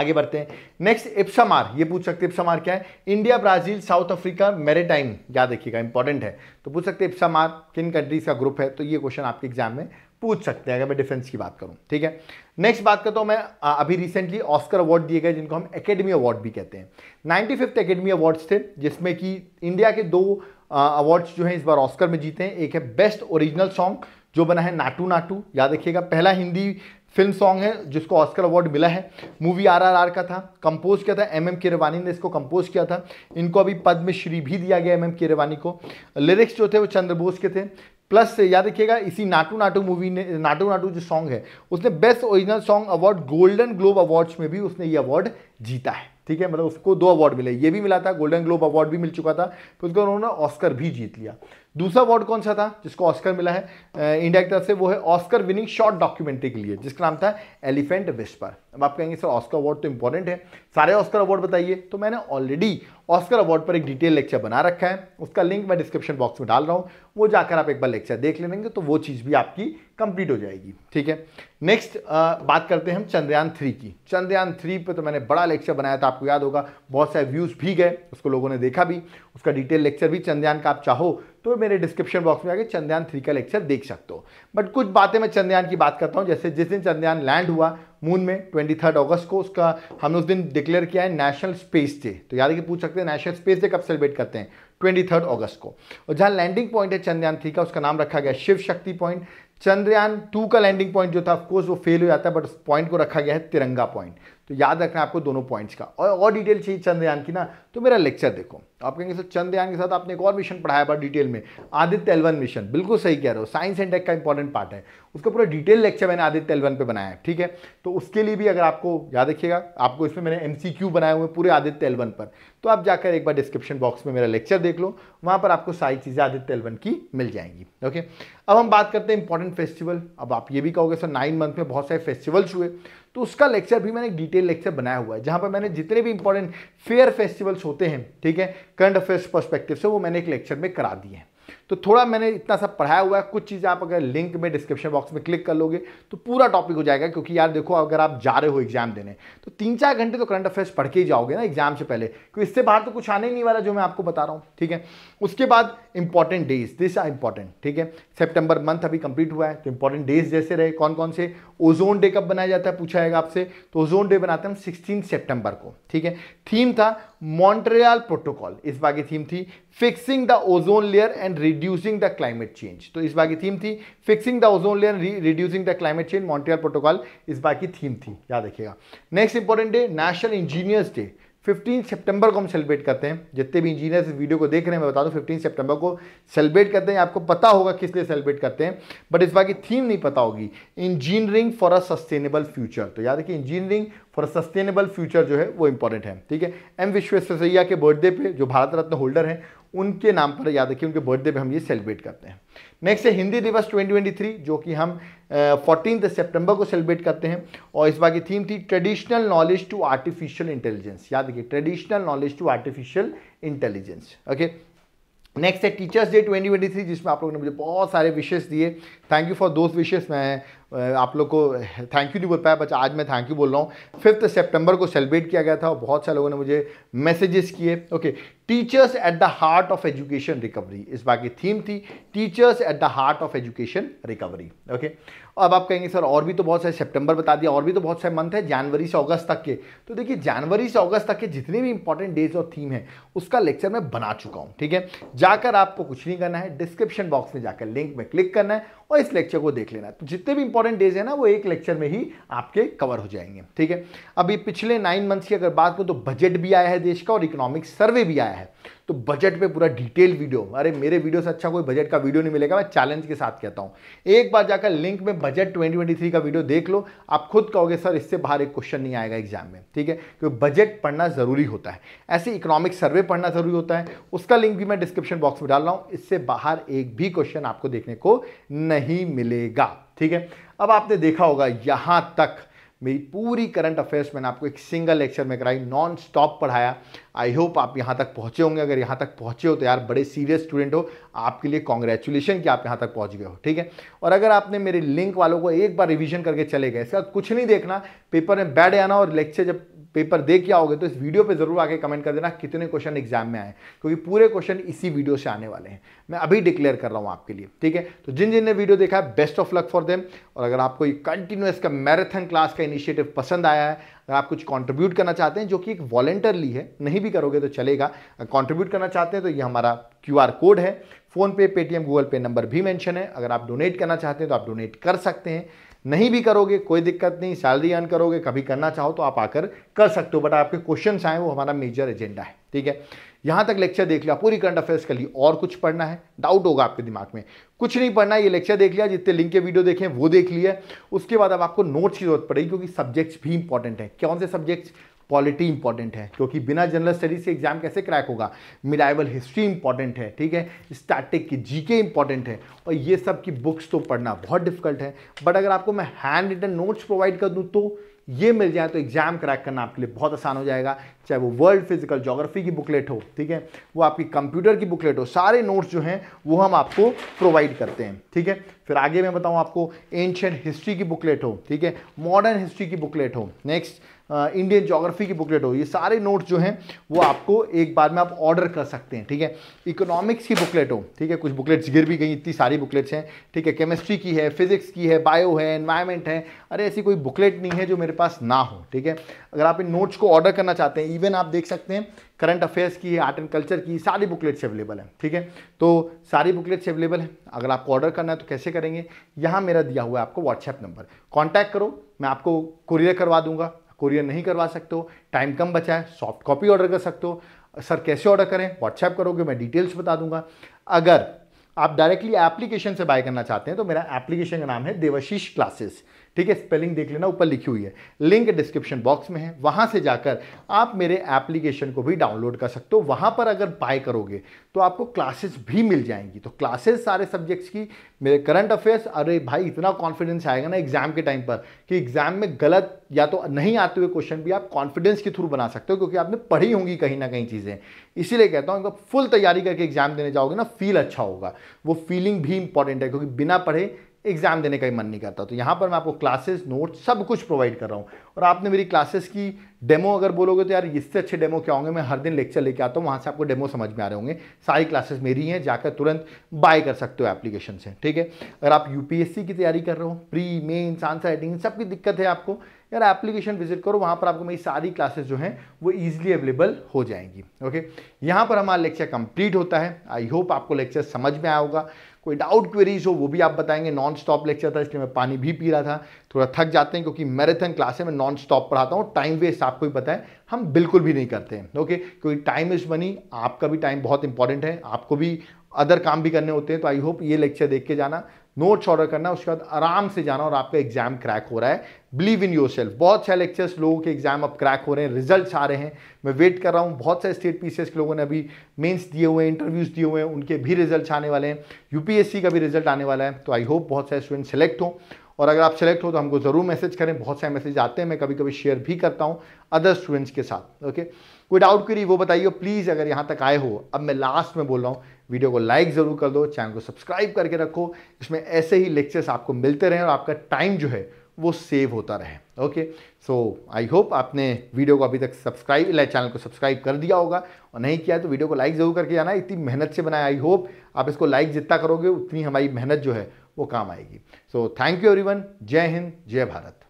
आगे बढ़ते हैं नेक्स्ट इप्समार ये पूछ सकते हैं इप्समार क्या है India Brazil South Africa maritime याद रखिएगा इंपॉर्टेंट है तो पूछ सकते हैं इप्समार किन कंट्रीज का ग्रुप है तो ये क्वेश्चन आपके एग्जाम में पूछ सकते हैं अगर मैं डिफेंस की बात करूं ठीक है नेक्स्ट बात करता हूँ मैं अभी रिसेंटली ऑस्कर अवार्ड दिए गए जिनको हम एकेडमी अवार्ड भी कहते हैं नाइन्टी फिफ्थ एकेडमी अवार्ड्स थे जिसमें कि इंडिया के दो अवार्ड्स जो हैं इस बार ऑस्कर में जीते हैं एक है बेस्ट ओरिजिनल सॉन्ग जो बना है नाटू नाटू याद रखिएगा पहला हिंदी फिल्म सॉन्ग है जिसको ऑस्कर अवार्ड मिला है मूवी आरआरआर का था कंपोज किया था एम एम केरवानी ने इसको कंपोज किया था इनको अभी पद्मश्री भी दिया गया एम एम केरवानी को लिरिक्स जो थे वो चंद्र बोस के थे प्लस याद रखिएगा इसी नाटू नाटू मूवी ने नाटू नाटू जो सॉन्ग है उसने best original song award Golden Globe awards में भी उसने ये अवार्ड जीता है ठीक है मतलब उसको दो अवार्ड मिले ये भी मिला था गोल्डन ग्लोब अवार्ड भी मिल चुका था फिर तो उसको उन्होंने ऑस्कर भी जीत लिया दूसरा अवार्ड कौन सा था जिसको ऑस्कर मिला है इंडिया की तरफ से वो है ऑस्कर विनिंग शॉर्ट डॉक्यूमेंट्री के लिए जिसका नाम था एलिफेंट विस्पर अब आप कहेंगे सर ऑस्कर अवार्ड तो इंपॉर्टेंट है सारे ऑस्कर अवार्ड बताइए तो मैंने ऑलरेडी ऑस्कर अवार्ड पर एक डिटेल लेक्चर बना रखा है उसका लिंक मैं डिस्क्रिप्शन बॉक्स में डाल रहा हूँ वो जाकर आप एक बार लेक्चर देख ले लेंगे तो वो चीज़ भी आपकी कंप्लीट हो जाएगी ठीक है नेक्स्ट बात करते हैं हम चंद्रयान थ्री की चंद्रयान थ्री पे तो मैंने बड़ा लेक्चर बनाया था आपको याद होगा बहुत सारे व्यूज़ भी गए उसको लोगों ने देखा भी उसका डिटेल लेक्चर भी चंद्रयान का आप चाहो तो मेरे डिस्क्रिप्शन बॉक्स में आगे चंद्रयान थ्री का लेक्चर देख सकते हो बट कुछ बातें मैं चंद्रयान की बात करता हूँ जैसे जिस दिन चंद्रयान लैंड हुआ मून में ट्वेंटी थर्ड ऑगस्ट को उसका हमने उस दिन डिक्लेयर किया है नेशनल स्पेस डे तो याद कि पूछ सकते हैं नेशनल स्पेस डे कब सेलिब्रेट करते हैं ट्वेंटी थर्ड ऑगस्ट को और जहाँ लैंडिंग पॉइंट है चंद्रयान थ्री का उसका नाम रखा गया शिव शक्ति पॉइंट चंद्रयान टू का लैंडिंग पॉइंट जो था ऑफकोर्स वो फेल हो जाता है बट उस पॉइंट को रखा गया है तिरंगा पॉइंट तो याद रखना आपको दोनों पॉइंट्स का और और डिटेल चाहिए चंद्रयान की ना तो मेरा लेक्चर देखो आप कहेंगे सर चंद्रयान के साथ आपने एक और मिशन पढ़ाया बड़ा डिटेल में आदित्य एलवन मिशन बिल्कुल सही कह रहे हो साइंस एंड टेक का इंपॉर्टेंट पार्ट है उसका पूरा डिटेल लेक्चर मैंने आदित्य एलवन पर बनाया है ठीक है तो उसके लिए भी अगर आपको याद रखिएगा आपको इसमें मैंने एम बनाए हुए पूरे आदित्य एलवन पर तो आप जाकर एक बार डिस्क्रिप्शन बॉक्स में मेरा लेक्चर देख लो वहाँ पर आपको सारी चीज़ें आदित्य एलवन की मिल जाएंगी ओके अब हम बात करते हैं इंपॉर्टेंट फेस्टिवल अब आप ये भी कहोगे सर नाइन मंथ में बहुत सारे फेस्टिवल्स हुए तो उसका लेक्चर भी मैंने डिटेल लेक्चर बनाया हुआ है जहां पर मैंने जितने भी इंपॉर्टेंट फेयर फेस्टिवल्स होते हैं ठीक है करंट अफेयर्स परस्पेक्टिव से वो मैंने एक लेक्चर में करा दिए हैं तो थोड़ा मैंने इतना सब पढ़ाया हुआ है कुछ चीज़ें आप अगर लिंक में डिस्क्रिप्शन बॉक्स में क्लिक कर लोगे तो पूरा टॉपिक हो जाएगा क्योंकि यार देखो अगर आप जा रहे हो एग्जाम देने तो तीन चार घंटे तो करंट अफेयर्स पढ़ के ही जाओगे ना एग्जाम से पहले क्योंकि इससे बाहर तो कुछ आने ही नहीं वाला जो मैं आपको बता रहा हूँ ठीक है उसके बाद important days this are important ठीक है सेप्टेंबर मंथ अभी कंप्लीट हुआ है तो इंपॉर्टेंट डेज जैसे रहे कौन कौन से ओजोन डे कब बनाया जाता है पूछा जाएगा आपसे तो ओजोन डे बनाते हैं हम सिक्सटीन सेप्टेम्बर को ठीक है थीम था मॉन्ट्रियाल प्रोटोकॉल इस बार की थीम थी fixing the ozone layer and reducing the climate change तो इस बार की थीम थी fixing the ozone layer reducing the climate change Montreal protocol इस बार की थीम थी याद रखिएगा next important day national engineers day fifteen सितंबर को हम सेलिब्रेट करते हैं जितने भी इंजीनियर्स इस वीडियो को देख रहे हैं मैं बता दूं फिफ्टीन सितंबर को सेलिब्रेट करते हैं आपको पता होगा किस लिए सेलिब्रेट करते हैं बट इस बार की थीम नहीं पता होगी engineering for a sustainable future तो याद रखिए engineering for a sustainable future जो है वो इंपॉर्टेंट है ठीक है एम विश्वेश्वरैया के बर्थडे पे जो भारत रत्न होल्डर हैं उनके नाम पर याद रखिए उनके बर्थडे पर हम ये सेलिब्रेट करते हैं नेक्स्ट है हिंदी दिवस 2023 जो कि हम फोर्टीन सितंबर को सेलिब्रेट करते हैं और इस बार की थीम थी traditional knowledge to artificial intelligence याद रखिए traditional knowledge to artificial intelligence okay next है टीचर्स डे 2023 जिसमें आप लोगों ने मुझे बहुत सारे विशेष दिए थैंक यू फॉर दोस्त विशेष मैं आप लोग को थैंक यू नहीं बोल पाया बच्चा आज मैं थैंक यू बोल रहा हूँ फिफ्थ सेप्टेम्बर को सेलिब्रेट किया गया था और बहुत सारे लोगों ने मुझे मैसेजेस किए okay teachers at the heart of education recovery इस बार की थीम थी teachers at the heart of education recovery okay अब आप कहेंगे सर और भी तो बहुत सारे सेप्टेम्बर बता दिया और भी तो बहुत सारे मंथ है जनवरी से अगस्त तक के तो देखिए जनवरी से अगस्त तक के जितने भी इंपॉर्टेंट डेज और थीम है उसका लेक्चर मैं बना चुका हूँ ठीक है जाकर आपको कुछ नहीं करना है डिस्क्रिप्शन बॉक्स में जाकर लिंक में क्लिक करना है और इस लेक्चर को देख लेना तो जितने भी इंपॉर्टेंट डेज है ना वो एक लेक्चर में ही आपके कवर हो जाएंगे ठीक है अभी पिछले नाइन मंथ्स की अगर बात करूँ तो बजट भी आया है देश का और इकोनॉमिक सर्वे भी आया है तो बजट पे पूरा डिटेल वीडियो अरे मेरे वीडियो से अच्छा कोई बजट का वीडियो नहीं मिलेगा मैं चैलेंज के साथ कहता हूँ एक बार जाकर लिंक में बजट 2023 का वीडियो देख लो आप खुद कहोगे सर इससे बाहर एक क्वेश्चन नहीं आएगा एग्जाम में ठीक है क्योंकि बजट पढ़ना ज़रूरी होता है ऐसे इकोनॉमिक सर्वे पढ़ना ज़रूरी होता है उसका लिंक भी मैं डिस्क्रिप्शन बॉक्स में डाल रहा हूँ इससे बाहर एक भी क्वेश्चन आपको देखने को नहीं मिलेगा ठीक है अब आपने देखा होगा यहाँ तक मेरी पूरी करंट अफेयर्स मैंने आपको एक सिंगल लेक्चर में कराई नॉन स्टॉप पढ़ाया आई होप आप यहाँ तक पहुँचे होंगे अगर यहाँ तक पहुँचे हो तो यार बड़े सीरियस स्टूडेंट हो आपके लिए कॉन्ग्रेचुलेशन कि आप यहाँ तक पहुँच गए हो ठीक है और अगर आपने मेरे लिंक वालों को एक बार रिविजन करके चले गए इसका कुछ नहीं देखना पेपर में बैठ जाना और लेक्चर जब पेपर दे के आओगे तो इस वीडियो पे ज़रूर आके कमेंट कर देना कितने क्वेश्चन एग्जाम में आए क्योंकि पूरे क्वेश्चन इसी वीडियो से आने वाले हैं मैं अभी डिक्लेयर कर रहा हूँ आपके लिए ठीक है तो जिन जिन ने वीडियो देखा है best of luck for them और अगर आपको ये कंटिन्यूस का मैराथन क्लास का इनिशिएटिव पसंद आया है अगर आप कुछ कॉन्ट्रीब्यूट करना चाहते हैं जो कि एक वॉलेंटरली है नहीं भी करोगे तो चलेगा कॉन्ट्रीब्यूट करना चाहते हैं तो ये हमारा क्यू कोड है PhonePe Paytm Google Pay number भी मैंशन है अगर आप डोनेट करना चाहते हैं तो आप डोनेट कर सकते हैं नहीं भी करोगे कोई दिक्कत नहीं सैलरी अर्न करोगे कभी करना चाहो तो आप आकर कर सकते हो बट आपके क्वेश्चन आए वो हमारा मेजर एजेंडा है ठीक है यहां तक लेक्चर देख लिया पूरी करंट अफेयर्स कर ली और कुछ पढ़ना है डाउट होगा आपके दिमाग में कुछ नहीं पढ़ना है ये लेक्चर देख लिया जितने लिंक के वीडियो देखें वो देख लिया उसके बाद अब आपको नोट्स की जरूरत पड़ेगी क्योंकि सब्जेक्ट्स भी इंपॉर्टेंट है कौन से सब्जेक्ट्स पॉलिटी इंपॉर्टेंट है क्योंकि बिना जनरल स्टडीज से एग्जाम कैसे क्रैक होगा मिलाइबल हिस्ट्री इंपॉर्टेंट है ठीक है स्टैटिक की जीके इंपॉर्टेंट है और ये सब की बुक्स तो पढ़ना बहुत डिफिकल्ट है बट अगर आपको मैं हैंड रिटन नोट्स प्रोवाइड कर दूँ तो ये मिल जाए तो एग्जाम क्रैक करना आपके लिए बहुत आसान हो जाएगा चाहे वो वर्ल्ड फिजिकल जोग्राफी की बुकलेट हो ठीक है वो आपकी कंप्यूटर की बुकलेट हो सारे नोट्स जो हैं वो हम आपको प्रोवाइड करते हैं ठीक है फिर आगे मैं बताऊँ आपको एंशेंट हिस्ट्री की बुकलेट हो ठीक है मॉडर्न हिस्ट्री की बुकलेट हो नेक्स्ट इंडियन जोग्राफी की बुकलेट हो ये सारे नोट्स जो हैं वो आपको एक बार में आप ऑर्डर कर सकते हैं ठीक है इकोनॉमिक्स की बुकलेट हो ठीक है कुछ बुकलेट्स गिर भी गई इतनी सारी बुकलेट्स हैं ठीक है केमिस्ट्री की है फिजिक्स की है बायो है एनवायरमेंट है अरे ऐसी कोई बुकलेट नहीं है जो मेरे पास ना हो ठीक है अगर आप इन नोट्स को ऑर्डर करना चाहते हैं इवन आप देख सकते हैं करंट अफेयर्स की है आर्ट एंड कल्चर की सारी बुकलेट्स अवेलेबल हैं ठीक है तो सारी बुकलेट्स अवेलेबल हैं अगर आपको ऑर्डर करना है तो कैसे करेंगे यहाँ मेरा दिया हुआ है आपको व्हाट्सएप नंबर कॉन्टैक्ट करो मैं आपको कुरियर करवा दूंगा कुरियर नहीं करवा सकते हो टाइम कम बचा है सॉफ्ट कॉपी ऑर्डर कर सकते हो सर कैसे ऑर्डर करें व्हाट्सएप करोगे मैं डिटेल्स बता दूंगा अगर आप डायरेक्टली एप्लीकेशन से बाय करना चाहते हैं तो मेरा एप्लीकेशन का नाम है देवशीष क्लासेस ठीक है स्पेलिंग देख लेना ऊपर लिखी हुई है लिंक डिस्क्रिप्शन बॉक्स में है वहां से जाकर आप मेरे एप्लीकेशन को भी डाउनलोड कर सकते हो वहां पर अगर बाय करोगे तो आपको क्लासेस भी मिल जाएंगी तो क्लासेस सारे सब्जेक्ट्स की मेरे करंट अफेयर्स अरे भाई इतना कॉन्फिडेंस आएगा ना एग्जाम के टाइम पर कि एग्जाम में गलत या तो नहीं आते हुए क्वेश्चन भी आप कॉन्फिडेंस के थ्रू बना सकते हो क्योंकि आपने पढ़ी होंगी कहीं ना कहीं चीज़ें इसीलिए कहता हूँ फुल तैयारी करके एग्जाम देने जाओगे ना फील अच्छा होगा वो फीलिंग भी इंपॉर्टेंट है क्योंकि बिना पढ़े एग्ज़ाम देने का ही मन नहीं करता तो यहाँ पर मैं आपको क्लासेस नोट्स सब कुछ प्रोवाइड कर रहा हूँ और आपने मेरी क्लासेस की डेमो अगर बोलोगे तो यार इससे अच्छे डेमो क्या होंगे मैं हर दिन लेक्चर लेके आता हूँ वहाँ से आपको डेमो समझ में आ रहे होंगे सारी क्लासेस मेरी हैं जाकर तुरंत बाय कर सकते हो एप्लीकेशन से ठीक है अगर आप यू की तैयारी कर रहे हो प्री मेन आंसर राइटिंग सबकी दिक्कत है आपको यार एप्लीकेशन विजिट करो वहाँ पर आपको मेरी सारी क्लासेस जो हैं वो ईजिली अवेलेबल हो जाएंगी ओके यहाँ पर हमारा लेक्चर कंप्लीट होता है आई होप आपको लेक्चर समझ में आया होगा कोई डाउट क्वेरीज हो वो भी आप बताएंगे नॉन स्टॉप लेक्चर था इसलिए मैं पानी भी पी रहा था थोड़ा थक जाते हैं क्योंकि मैराथन क्लासे में नॉन स्टॉप पढ़ाता हूँ टाइम वेस्ट आपको भी पता है हम बिल्कुल भी नहीं करते हैं ओके क्योंकि टाइम इज़ मनी आपका भी टाइम बहुत इंपॉर्टेंट है आपको भी अदर काम भी करने होते हैं तो आई होप ये लेक्चर देख के जाना नोट्स ऑर्डर करना उसके बाद आराम से जाना और आपका एग्जाम क्रैक हो रहा है बिलीव इन योर सेल्फ बहुत सारे लेक्चर्स लोगों के एग्जाम अब क्रैक हो रहे हैं रिजल्ट्स आ रहे हैं मैं वेट कर रहा हूँ बहुत सारे स्टेट पीसीएस के लोगों ने अभी मेंस दिए हुए हैं इंटरव्यूज़ दिए हुए हैं उनके भी रिजल्ट आने वाले हैं यूपीएससी का भी रिजल्ट आने वाला है तो आई होप बहुत सारे स्टूडेंट सेलेक्ट हों और अगर आप सेलेक्ट हो तो हमको ज़रूर मैसेज करें बहुत सारे मैसेज आते हैं मैं कभी कभी शेयर भी करता हूँ अदर स्टूडेंट्स के साथ ओके कोई डाउट क्यूरी वो बताइए प्लीज़ अगर यहाँ तक आए हो अब मैं लास्ट में बोल रहा हूँ वीडियो को लाइक ज़रूर कर दो चैनल को सब्सक्राइब करके रखो इसमें ऐसे ही लेक्चर्स आपको मिलते रहें और आपका टाइम जो है वो सेव होता रहे ओके सो आई होप आपने वीडियो को अभी तक सब्सक्राइब चैनल को सब्सक्राइब कर दिया होगा और नहीं किया तो वीडियो को लाइक ज़रूर करके जाना इतनी मेहनत से बनाया आई होप आप इसको लाइक जितना करोगे उतनी हमारी मेहनत जो है वो काम आएगी सो थैंक यू एवरीवन जय हिंद जय भारत